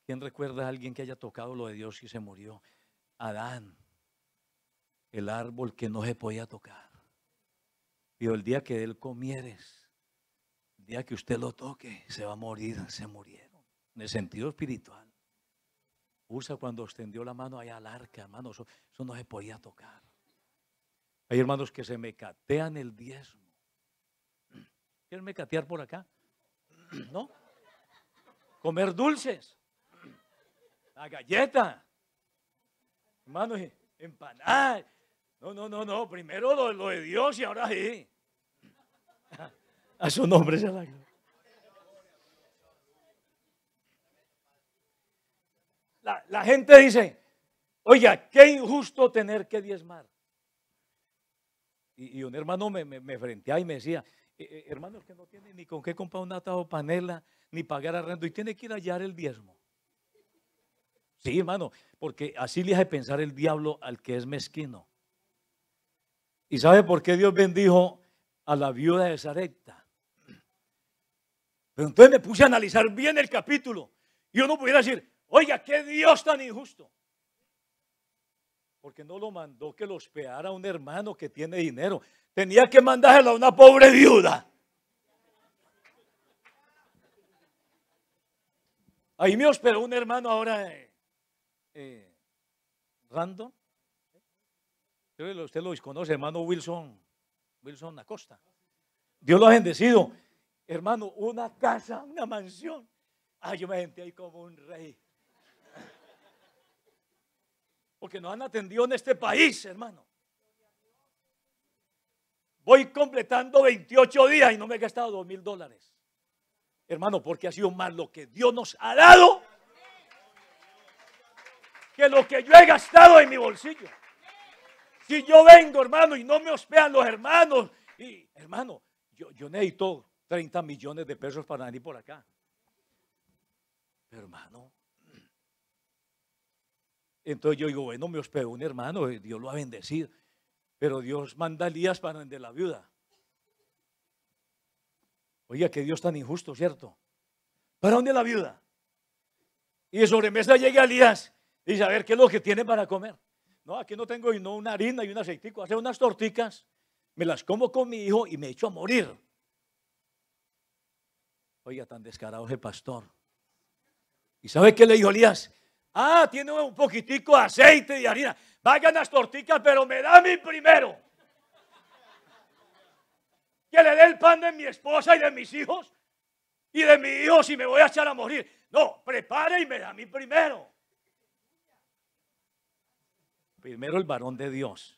¿Quién recuerda a alguien que haya tocado lo de Dios y se murió? Adán, el árbol que no se podía tocar. Y el día que él comieres, el día que usted lo toque, se va a morir, se murieron. En el sentido espiritual. Usa cuando extendió la mano allá al arca, hermano, eso, no se podía tocar. Hay hermanos que se mecatean el diezmo. ¿Quieren mecatear por acá? ¿No? Comer dulces la galleta, hermano, empanar. No, no, no, no, primero lo, de Dios y ahora sí. A su nombre se la La, la gente dice, oiga, qué injusto tener que diezmar. Y, un hermano me, me, y me decía, eh, eh, hermano, es que no tiene ni con qué comprar un atado panela, ni pagar arrendo, y tiene que ir a hallar el diezmo. Sí, hermano, porque así le hace pensar el diablo al que es mezquino. ¿Y sabe por qué Dios bendijo a la viuda de Sarepta? Pero entonces me puse a analizar bien el capítulo. Y yo no pudiera decir, oiga, qué Dios tan injusto. Porque no lo mandó que lo hospedara a un hermano que tiene dinero. Tenía que mandárselo a una pobre viuda. Ahí me hospedó un hermano ahora eh, eh, random. Usted lo desconoce hermano Wilson, Wilson Acosta. Dios lo ha bendecido. Hermano, una casa, una mansión. Ay yo me sentí ahí como un rey. Porque no han atendido en este país, hermano. Voy completando 28 días y no me he gastado 2 mil dólares. Hermano, porque ha sido más lo que Dios nos ha dado que lo que yo he gastado en mi bolsillo. Si yo vengo, hermano, y no me hospedan los hermanos, y hermano, yo, necesito 30 millones de pesos para venir por acá. hermano, entonces yo digo, bueno, me hospedó un hermano, eh, Dios lo ha bendecido, Pero Dios manda a Elías para donde la viuda. Oiga, que Dios tan injusto, ¿cierto? ¿Para dónde la viuda? Y de sobremesa llega Elías y a ver, ¿qué es lo que tiene para comer? No, aquí no tengo y una harina y un aceitico. Hace unas torticas, me las como con mi hijo y me echo a morir. Oiga, tan descarado el pastor. ¿Y sabe qué le dijo Elías? Ah, tiene un poquitico de aceite y harina. Vayan las torticas, pero me da mi primero. Que le dé el pan de mi esposa y de mis hijos y de mi hijo si me voy a echar a morir. No, prepare y me da mi primero. Primero el varón de Dios.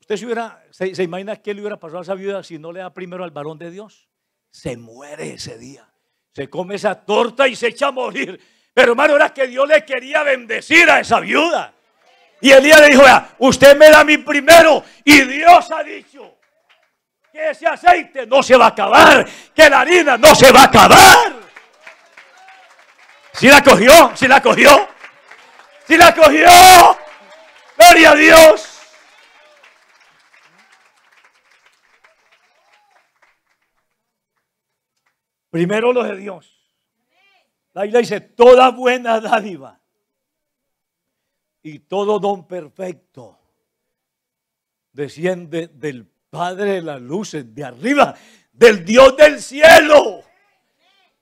¿Usted se, hubiera, se, imagina qué le hubiera pasado a esa viuda si no le da primero al varón de Dios? Se muere ese día. Se come esa torta y se echa a morir. Pero hermano, era que Dios le quería bendecir a esa viuda. Y día le dijo, usted me da mi primero y Dios ha dicho que ese aceite no se va a acabar, que la harina no se va a acabar. Si la cogió, si la cogió, si la cogió. Gloria a Dios. Primero los de Dios. La Biblia dice, toda buena dádiva y todo don perfecto desciende del Padre de las Luces, de arriba, del Dios del cielo.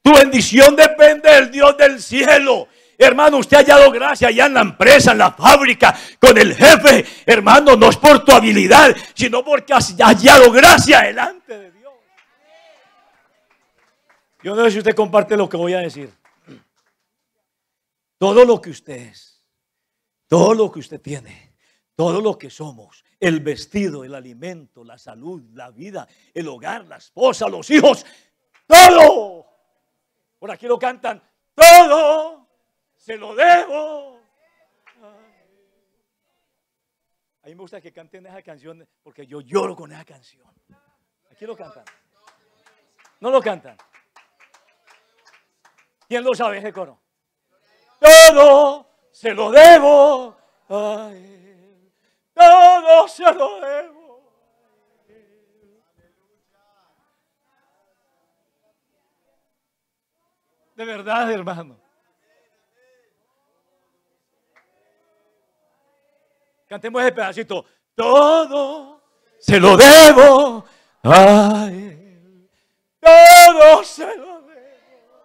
Tu bendición depende del Dios del cielo. Hermano, usted ha hallado gracia allá en la empresa, en la fábrica, con el jefe. Hermano, no es por tu habilidad, sino porque has hallado gracia delante de Dios. Yo no sé si usted comparte lo que voy a decir. Todo lo que usted es, todo lo que usted tiene, todo lo que somos, el vestido, el alimento, la salud, la vida, el hogar, la esposa, los hijos, todo. Por aquí lo cantan, todo se lo debo. A mí me gusta que canten esa canción porque yo lloro con esa canción. Aquí lo cantan. No lo cantan. ¿Quién lo sabe ese coro? Todo se lo debo a Todo se lo debo. De verdad, hermano. Cantemos ese pedacito. Todo se lo debo a Él. Todo se lo debo.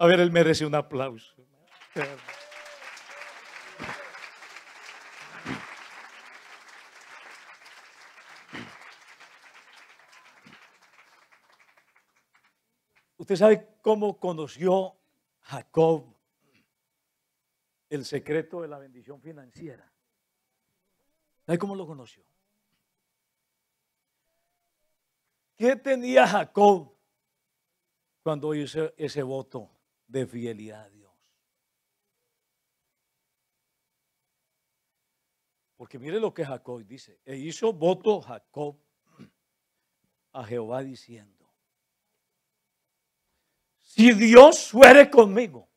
A ver, Él merece un aplauso. Usted sabe cómo conoció Jacob el secreto de la bendición financiera. ¿Sabes cómo lo conoció? ¿Qué tenía Jacob cuando hizo ese voto de fidelidad a Dios? Porque mire lo que Jacob dice. E hizo voto Jacob a Jehová diciendo, si Dios suere conmigo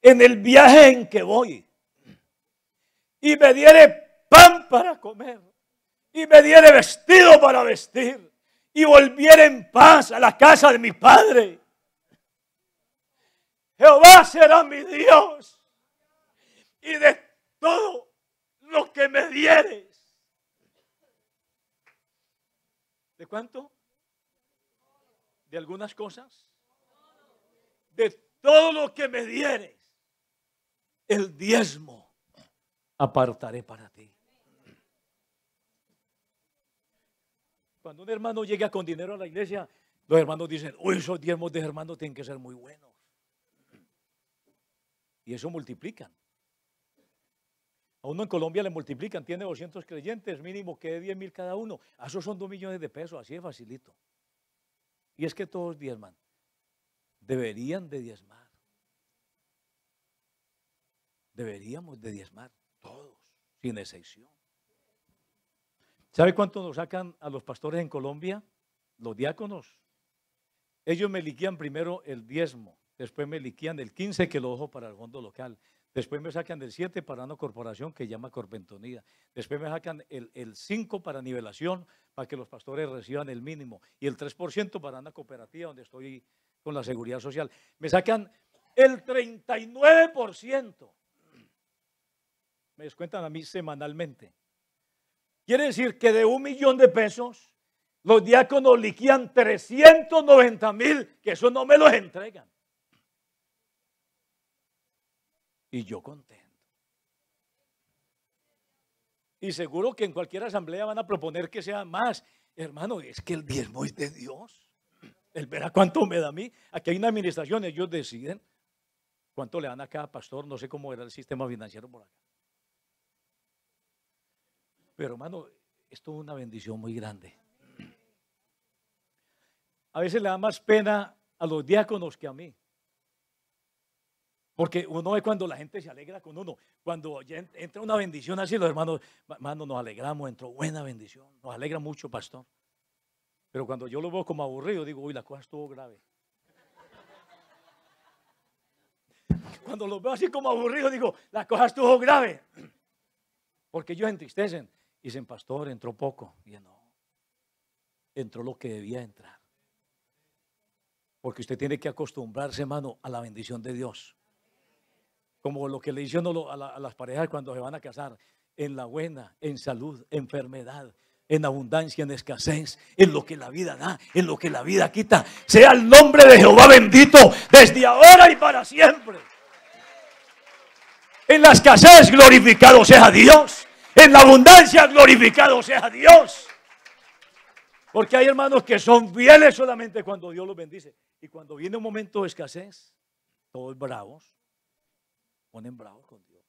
en el viaje en que voy, y me diere pan para comer y me diere vestido para vestir y volviera en paz a la casa de mi padre. Jehová será mi Dios y de todo lo que me dieres. ¿De cuánto? ¿De algunas cosas? De todo lo que me dieres. El diezmo apartaré para ti. Cuando un hermano llega con dinero a la iglesia, los hermanos dicen, uy, esos diezmos de hermano tienen que ser muy buenos. Y eso multiplican. A uno en Colombia le multiplican, tiene 200 creyentes, mínimo que de 10 mil cada uno. A esos son dos millones de pesos, así de facilito. Y es que todos diezman. Deberían de diezmar. Deberíamos de diezmar. Todos, sin excepción. ¿Sabe cuánto nos sacan a los pastores en Colombia? Los diáconos. Ellos me liquían primero el diezmo, después me liquían el quince que lo dejo para el fondo local, después me sacan del siete para una corporación que llama Corpentonía, después me sacan el, cinco 5 para nivelación, para que los pastores reciban el mínimo, y el 3% para una cooperativa donde estoy con la seguridad social. Me sacan el treinta y nueve ciento me descuentan a mí semanalmente. Quiere decir que de un millón de pesos, los diáconos liquían 390 mil, que eso no me los entregan. Y yo contento. Y seguro que en cualquier asamblea van a proponer que sea más. Hermano, es que el diezmo es de Dios. Él verá cuánto me da a mí. Aquí hay una administración, ellos deciden cuánto le dan a cada pastor. No sé cómo era el sistema financiero por acá. Pero hermano, esto es una bendición muy grande. A veces le da más pena a los diáconos que a mí. Porque uno es cuando la gente se alegra con uno. Cuando entra una bendición así, los hermanos, hermano, nos alegramos, entró buena bendición. Nos alegra mucho, pastor. Pero cuando yo lo veo como aburrido, digo, uy, la cosa estuvo grave. Cuando lo veo así como aburrido, digo, la cosa estuvo grave. Porque ellos entristecen. Dicen, pastor, entró poco. Y no, entró lo que debía entrar. Porque usted tiene que acostumbrarse, hermano, a la bendición de Dios. Como lo que le dicen a, a las parejas cuando se van a casar, en la buena, en salud, enfermedad, en abundancia, en escasez, en lo que la vida da, en lo que la vida quita. Sea el nombre de Jehová bendito desde ahora y para siempre. En la escasez glorificado sea Dios en la abundancia glorificado sea Dios. Porque hay hermanos que son fieles solamente cuando Dios los bendice. Y cuando viene un momento de escasez, todos bravos, ponen bravos con Dios.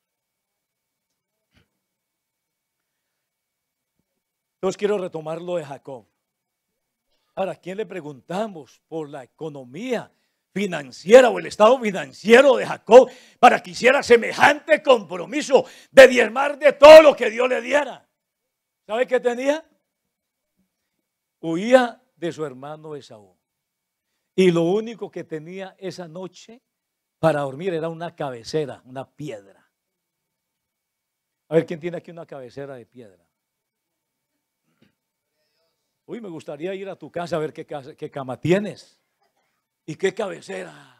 Entonces quiero retomar lo de Jacob. Ahora, ¿quién le preguntamos por la economía financiera o el estado financiero de Jacob para que hiciera semejante compromiso de diezmar de todo lo que Dios le diera. ¿Sabe qué tenía? Huía de su hermano Esaú. Y lo único que tenía esa noche para dormir era una cabecera, una piedra. A ver, ¿quién tiene aquí una cabecera de piedra? Uy, me gustaría ir a tu casa a ver qué, qué cama tienes. ¿Y qué cabecera?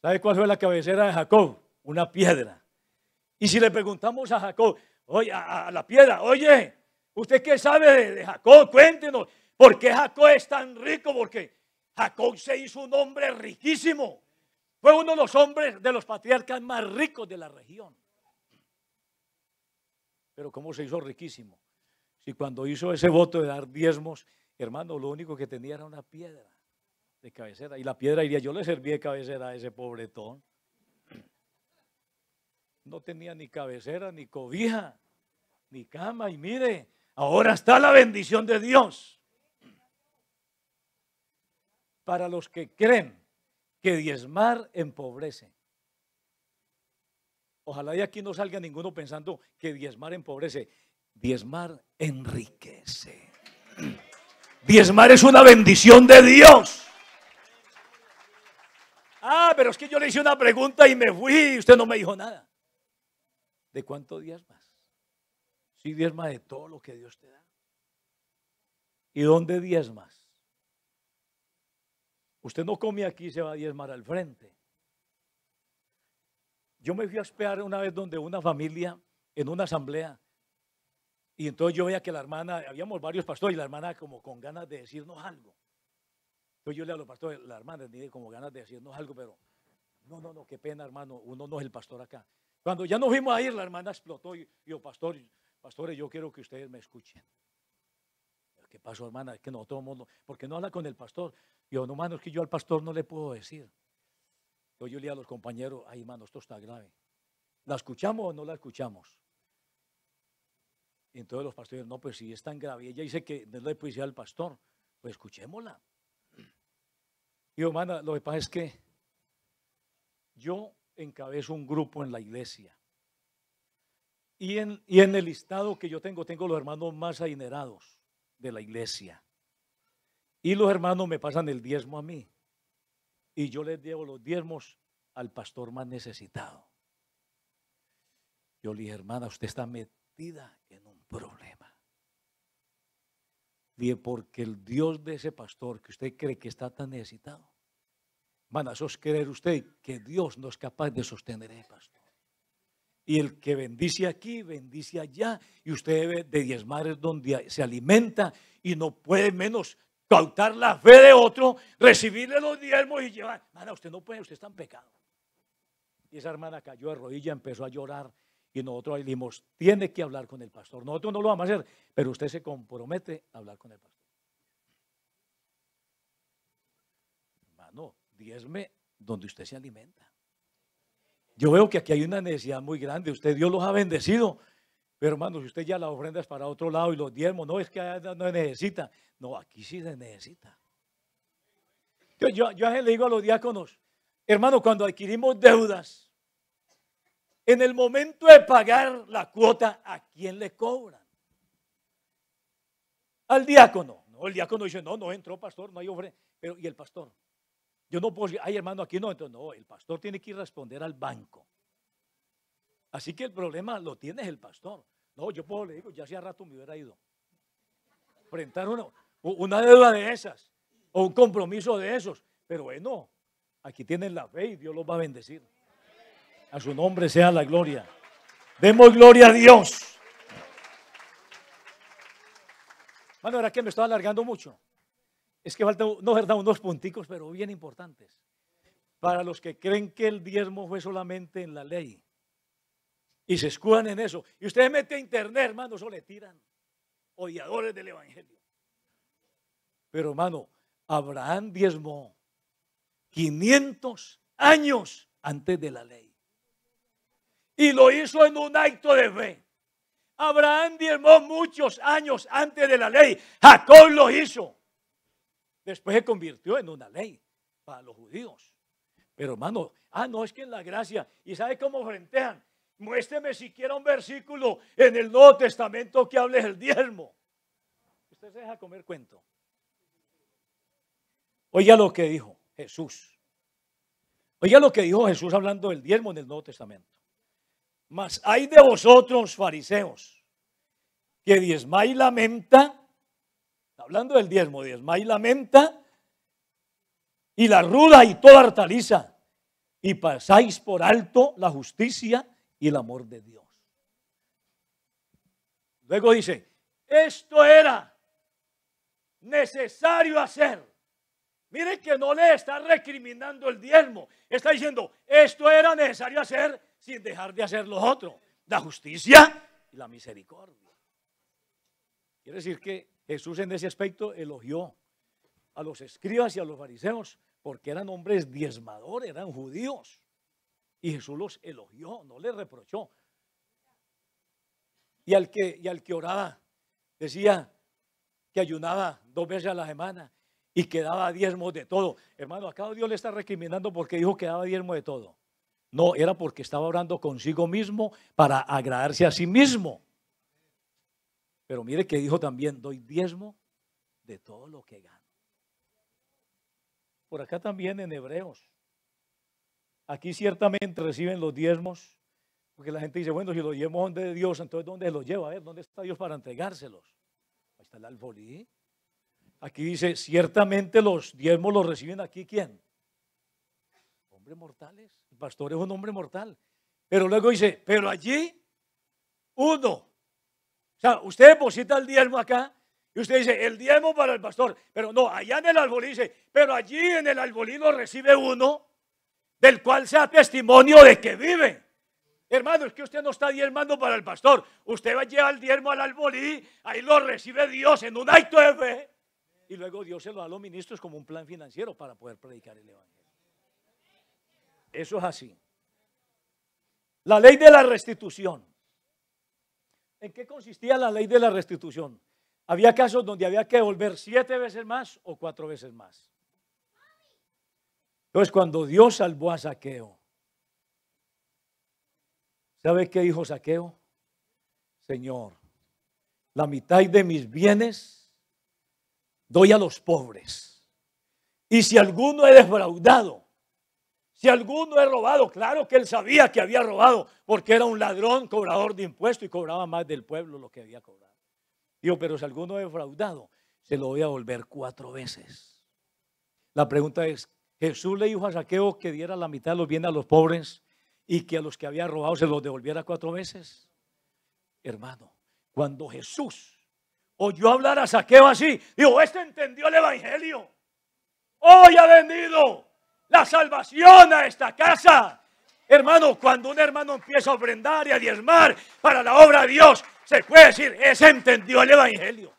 ¿Sabe cuál fue la cabecera de Jacob? Una piedra. Y si le preguntamos a Jacob, oye, a, la piedra, oye, ¿usted qué sabe de, de Jacob? Cuéntenos, ¿por qué Jacob es tan rico? Porque Jacob se hizo un hombre riquísimo. Fue uno de los hombres de los patriarcas más ricos de la región. Pero ¿cómo se hizo riquísimo? Si cuando hizo ese voto de dar diezmos, hermano, lo único que tenía era una piedra de cabecera. Y la piedra iría, yo le serví de cabecera a ese pobretón. No tenía ni cabecera, ni cobija, ni cama. Y mire, ahora está la bendición de Dios. Para los que creen que diezmar empobrece. Ojalá de aquí no salga ninguno pensando que diezmar empobrece. Diezmar enriquece. Diezmar es una bendición de Dios. Ah, pero es que yo le hice una pregunta y me fui y usted no me dijo nada. ¿De cuánto diezmas? Sí, diezma de todo lo que Dios te da. ¿Y dónde más? Usted no come aquí y se va a diezmar al frente. Yo me fui a esperar una vez donde una familia, en una asamblea, y entonces yo veía que la hermana, habíamos varios pastores, y la hermana como con ganas de decirnos algo yo le hablo, pastor, la hermana tiene como ganas de decirnos algo, pero no, no, no, qué pena, hermano, uno no es el pastor acá. Cuando ya nos fuimos a ir, la hermana explotó y yo, pastor, pastores, yo quiero que ustedes me escuchen. ¿Qué pasó, hermana? Es que no, todo el mundo, porque no habla con el pastor. Yo, no, hermano, es que yo al pastor no le puedo decir. Entonces yo le a los compañeros, ay, hermano, esto está grave. ¿La escuchamos o no la escuchamos? Y entonces los pastores, no, pues si es tan grave, ella dice que no le puede decir al pastor, pues escuchémosla. Y hermana, lo que pasa es que yo encabezo un grupo en la iglesia. Y en, el listado que yo tengo, tengo los hermanos más adinerados de la iglesia. Y los hermanos me pasan el diezmo a mí. Y yo les llevo los diezmos al pastor más necesitado. Yo le dije, hermana, usted está metida en un problema porque el Dios de ese pastor que usted cree que está tan necesitado, van a querer usted que Dios no es capaz de sostener ese pastor. Y el que bendice aquí, bendice allá, y usted debe de diez mares donde se alimenta y no puede menos cautar la fe de otro, recibirle los diezmos y llevar. Mana, usted no puede, usted está en pecado. Y esa hermana cayó de rodilla, empezó a llorar y nosotros dijimos, tiene que hablar con el pastor. Nosotros no lo vamos a hacer, pero usted se compromete a hablar con el pastor. Hermano, diezme donde usted se alimenta. Yo veo que aquí hay una necesidad muy grande. Usted, Dios los ha bendecido. Pero hermano, si usted ya las ofrendas para otro lado y los diezmos, no es que no necesita. No, aquí sí se necesita. Yo, yo, yo le digo a los diáconos, hermano, cuando adquirimos deudas, en el momento de pagar la cuota, ¿a quién le cobran? Al diácono. No, el diácono dice, no, no entró pastor, no hay ofrenda. Pero, ¿y el pastor? Yo no puedo decir, ay hermano, aquí no entró. No, el pastor tiene que ir a responder al banco. Así que el problema lo tiene el pastor. No, yo puedo le digo, ya hace rato me hubiera ido. Enfrentar una, una deuda de esas o un compromiso de esos. Pero bueno, aquí tienen la fe y Dios los va a bendecir. A su nombre sea la gloria. Demos gloria a Dios. Mano, ahora que me estoy alargando mucho. Es que faltan no, verdad, unos punticos, pero bien importantes. Para los que creen que el diezmo fue solamente en la ley. Y se escudan en eso. Y ustedes meten internet, hermano, eso le tiran. Odiadores del Evangelio. Pero, hermano, Abraham diezmó 500 años antes de la ley y lo hizo en un acto de fe. Abraham diezmó muchos años antes de la ley. Jacob lo hizo. Después se convirtió en una ley para los judíos. Pero hermano, ah, no, es que en la gracia. ¿Y sabe cómo frentean? Muéstreme siquiera un versículo en el Nuevo Testamento que hable del diezmo. Usted se deja comer cuento. Oiga lo que dijo Jesús. Oiga lo que dijo Jesús hablando del diezmo en el Nuevo Testamento. Mas hay de vosotros, fariseos, que diezma y lamenta, hablando del diezmo, diezma y lamenta, y la ruda y toda hortaliza, y pasáis por alto la justicia y el amor de Dios. Luego dice, esto era necesario hacer. Mire que no le está recriminando el diezmo, está diciendo, esto era necesario hacer sin dejar de hacer lo otro, la justicia y la misericordia. Quiere decir que Jesús en ese aspecto elogió a los escribas y a los fariseos porque eran hombres diezmadores, eran judíos. Y Jesús los elogió, no les reprochó. Y al que, y al que oraba, decía que ayunaba dos veces a la semana y que daba diezmos de todo. Hermano, acá Dios le está recriminando porque dijo que daba diezmo de todo. No, era porque estaba orando consigo mismo para agradarse a sí mismo. Pero mire que dijo también, doy diezmo de todo lo que gano. Por acá también en Hebreos. Aquí ciertamente reciben los diezmos, porque la gente dice, bueno, si los diezmos son de Dios, entonces ¿dónde los lleva? A ver, ¿dónde está Dios para entregárselos? Ahí está el alfolí. Aquí dice, ciertamente los diezmos los reciben aquí, ¿quién? mortales. El pastor es un hombre mortal. Pero luego dice, pero allí uno. O sea, usted deposita el diezmo acá y usted dice, el diezmo para el pastor. Pero no, allá en el albolí dice, pero allí en el albolí lo recibe uno del cual sea testimonio de que vive. Hermano, es que usted no está diezmando para el pastor. Usted va a llevar el diezmo al albolí, ahí lo recibe Dios en un acto de fe. Y luego Dios se lo da a los ministros como un plan financiero para poder predicar el Evangelio. Eso es así. La ley de la restitución. ¿En qué consistía la ley de la restitución? Había casos donde había que devolver siete veces más o cuatro veces más. Entonces, cuando Dios salvó a Saqueo, ¿sabe qué dijo Saqueo? Señor, la mitad de mis bienes doy a los pobres. Y si alguno he defraudado, si alguno he robado, claro que él sabía que había robado, porque era un ladrón, cobrador de impuestos y cobraba más del pueblo lo que había cobrado. Digo, pero si alguno he defraudado, se lo voy a volver cuatro veces. La pregunta es, Jesús le dijo a Saqueo que diera la mitad de los bienes a los pobres y que a los que había robado se los devolviera cuatro veces. Hermano, cuando Jesús oyó hablar a Saqueo así, dijo, este entendió el Evangelio. Hoy ha venido la salvación a esta casa. Hermano, cuando un hermano empieza a ofrendar y a diezmar para la obra de Dios, se puede decir, ese entendió el Evangelio.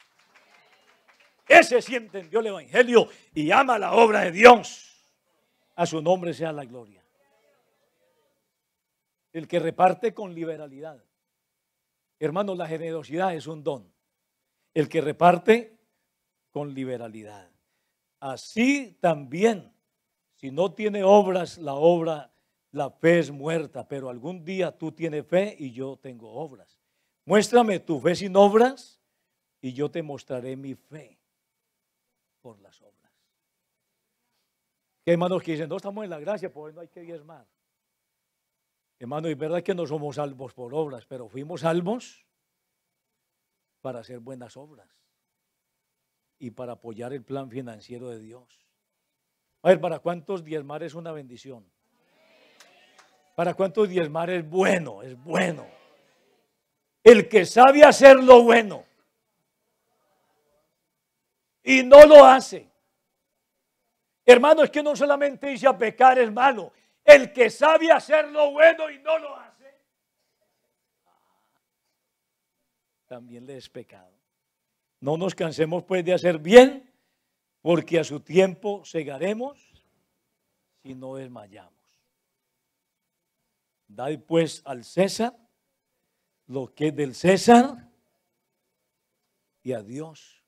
Ese sí entendió el Evangelio y ama la obra de Dios. A su nombre sea la gloria. El que reparte con liberalidad. Hermano, la generosidad es un don. El que reparte con liberalidad. Así también si no tiene obras, la obra, la fe es muerta, pero algún día tú tienes fe y yo tengo obras. Muéstrame tu fe sin obras y yo te mostraré mi fe por las obras. hermanos que dicen, no estamos en la gracia, por no hay que diezmar. Hermano, es verdad que no somos salvos por obras, pero fuimos salvos para hacer buenas obras y para apoyar el plan financiero de Dios. A ver, ¿para cuántos diezmar es una bendición? ¿Para cuántos diezmar es bueno? Es bueno. El que sabe hacer lo bueno y no lo hace. Hermano, es que no solamente dice a pecar es malo. El que sabe hacer lo bueno y no lo hace, también le es pecado. No nos cansemos pues de hacer bien porque a su tiempo segaremos si no desmayamos. Dad pues al César lo que es del César y a Dios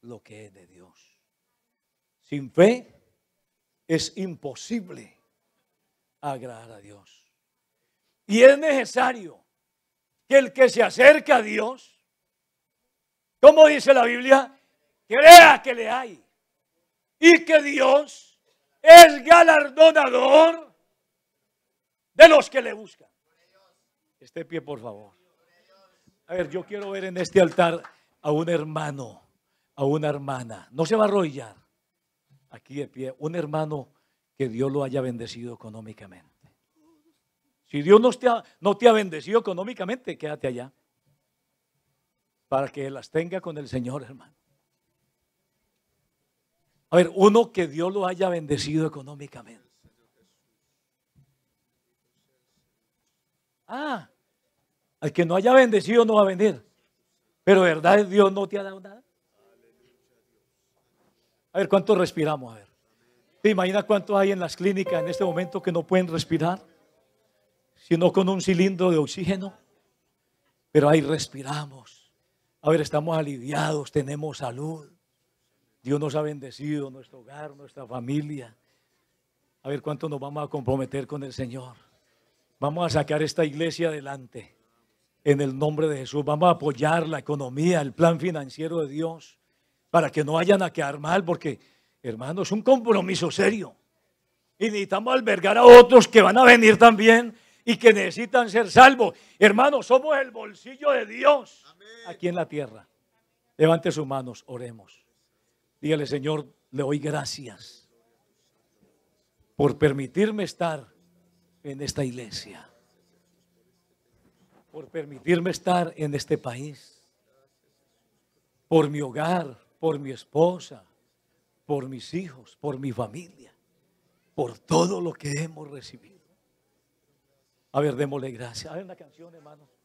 lo que es de Dios. Sin fe es imposible agradar a Dios. Y es necesario que el que se acerca a Dios, como dice la Biblia, Crea que le hay. Y que Dios es galardonador de los que le buscan. Este pie, por favor. A ver, yo quiero ver en este altar a un hermano, a una hermana. No se va a arrollar aquí de pie. Un hermano que Dios lo haya bendecido económicamente. Si Dios no te no te ha bendecido económicamente, quédate allá. Para que las tenga con el Señor, hermano. A ver, uno que Dios lo haya bendecido económicamente. Ah, al que no haya bendecido no va a venir. Pero verdad Dios no te ha dado nada. A ver, ¿cuántos respiramos? A ver. ¿Te imaginas cuántos hay en las clínicas en este momento que no pueden respirar? Sino con un cilindro de oxígeno. Pero ahí respiramos. A ver, estamos aliviados, tenemos salud. Dios nos ha bendecido, nuestro hogar, nuestra familia. A ver cuánto nos vamos a comprometer con el Señor. Vamos a sacar esta iglesia adelante en el nombre de Jesús. Vamos a apoyar la economía, el plan financiero de Dios, para que no vayan a quedar mal, porque, hermanos, es un compromiso serio. Y necesitamos albergar a otros que van a venir también y que necesitan ser salvos. Hermanos, somos el bolsillo de Dios aquí en la tierra. Levante sus manos, oremos. Dígale, Señor, le doy gracias por permitirme estar en esta iglesia, por permitirme estar en este país, por mi hogar, por mi esposa, por mis hijos, por mi familia, por todo lo que hemos recibido. A ver, démosle gracias. A ver, una canción, hermano.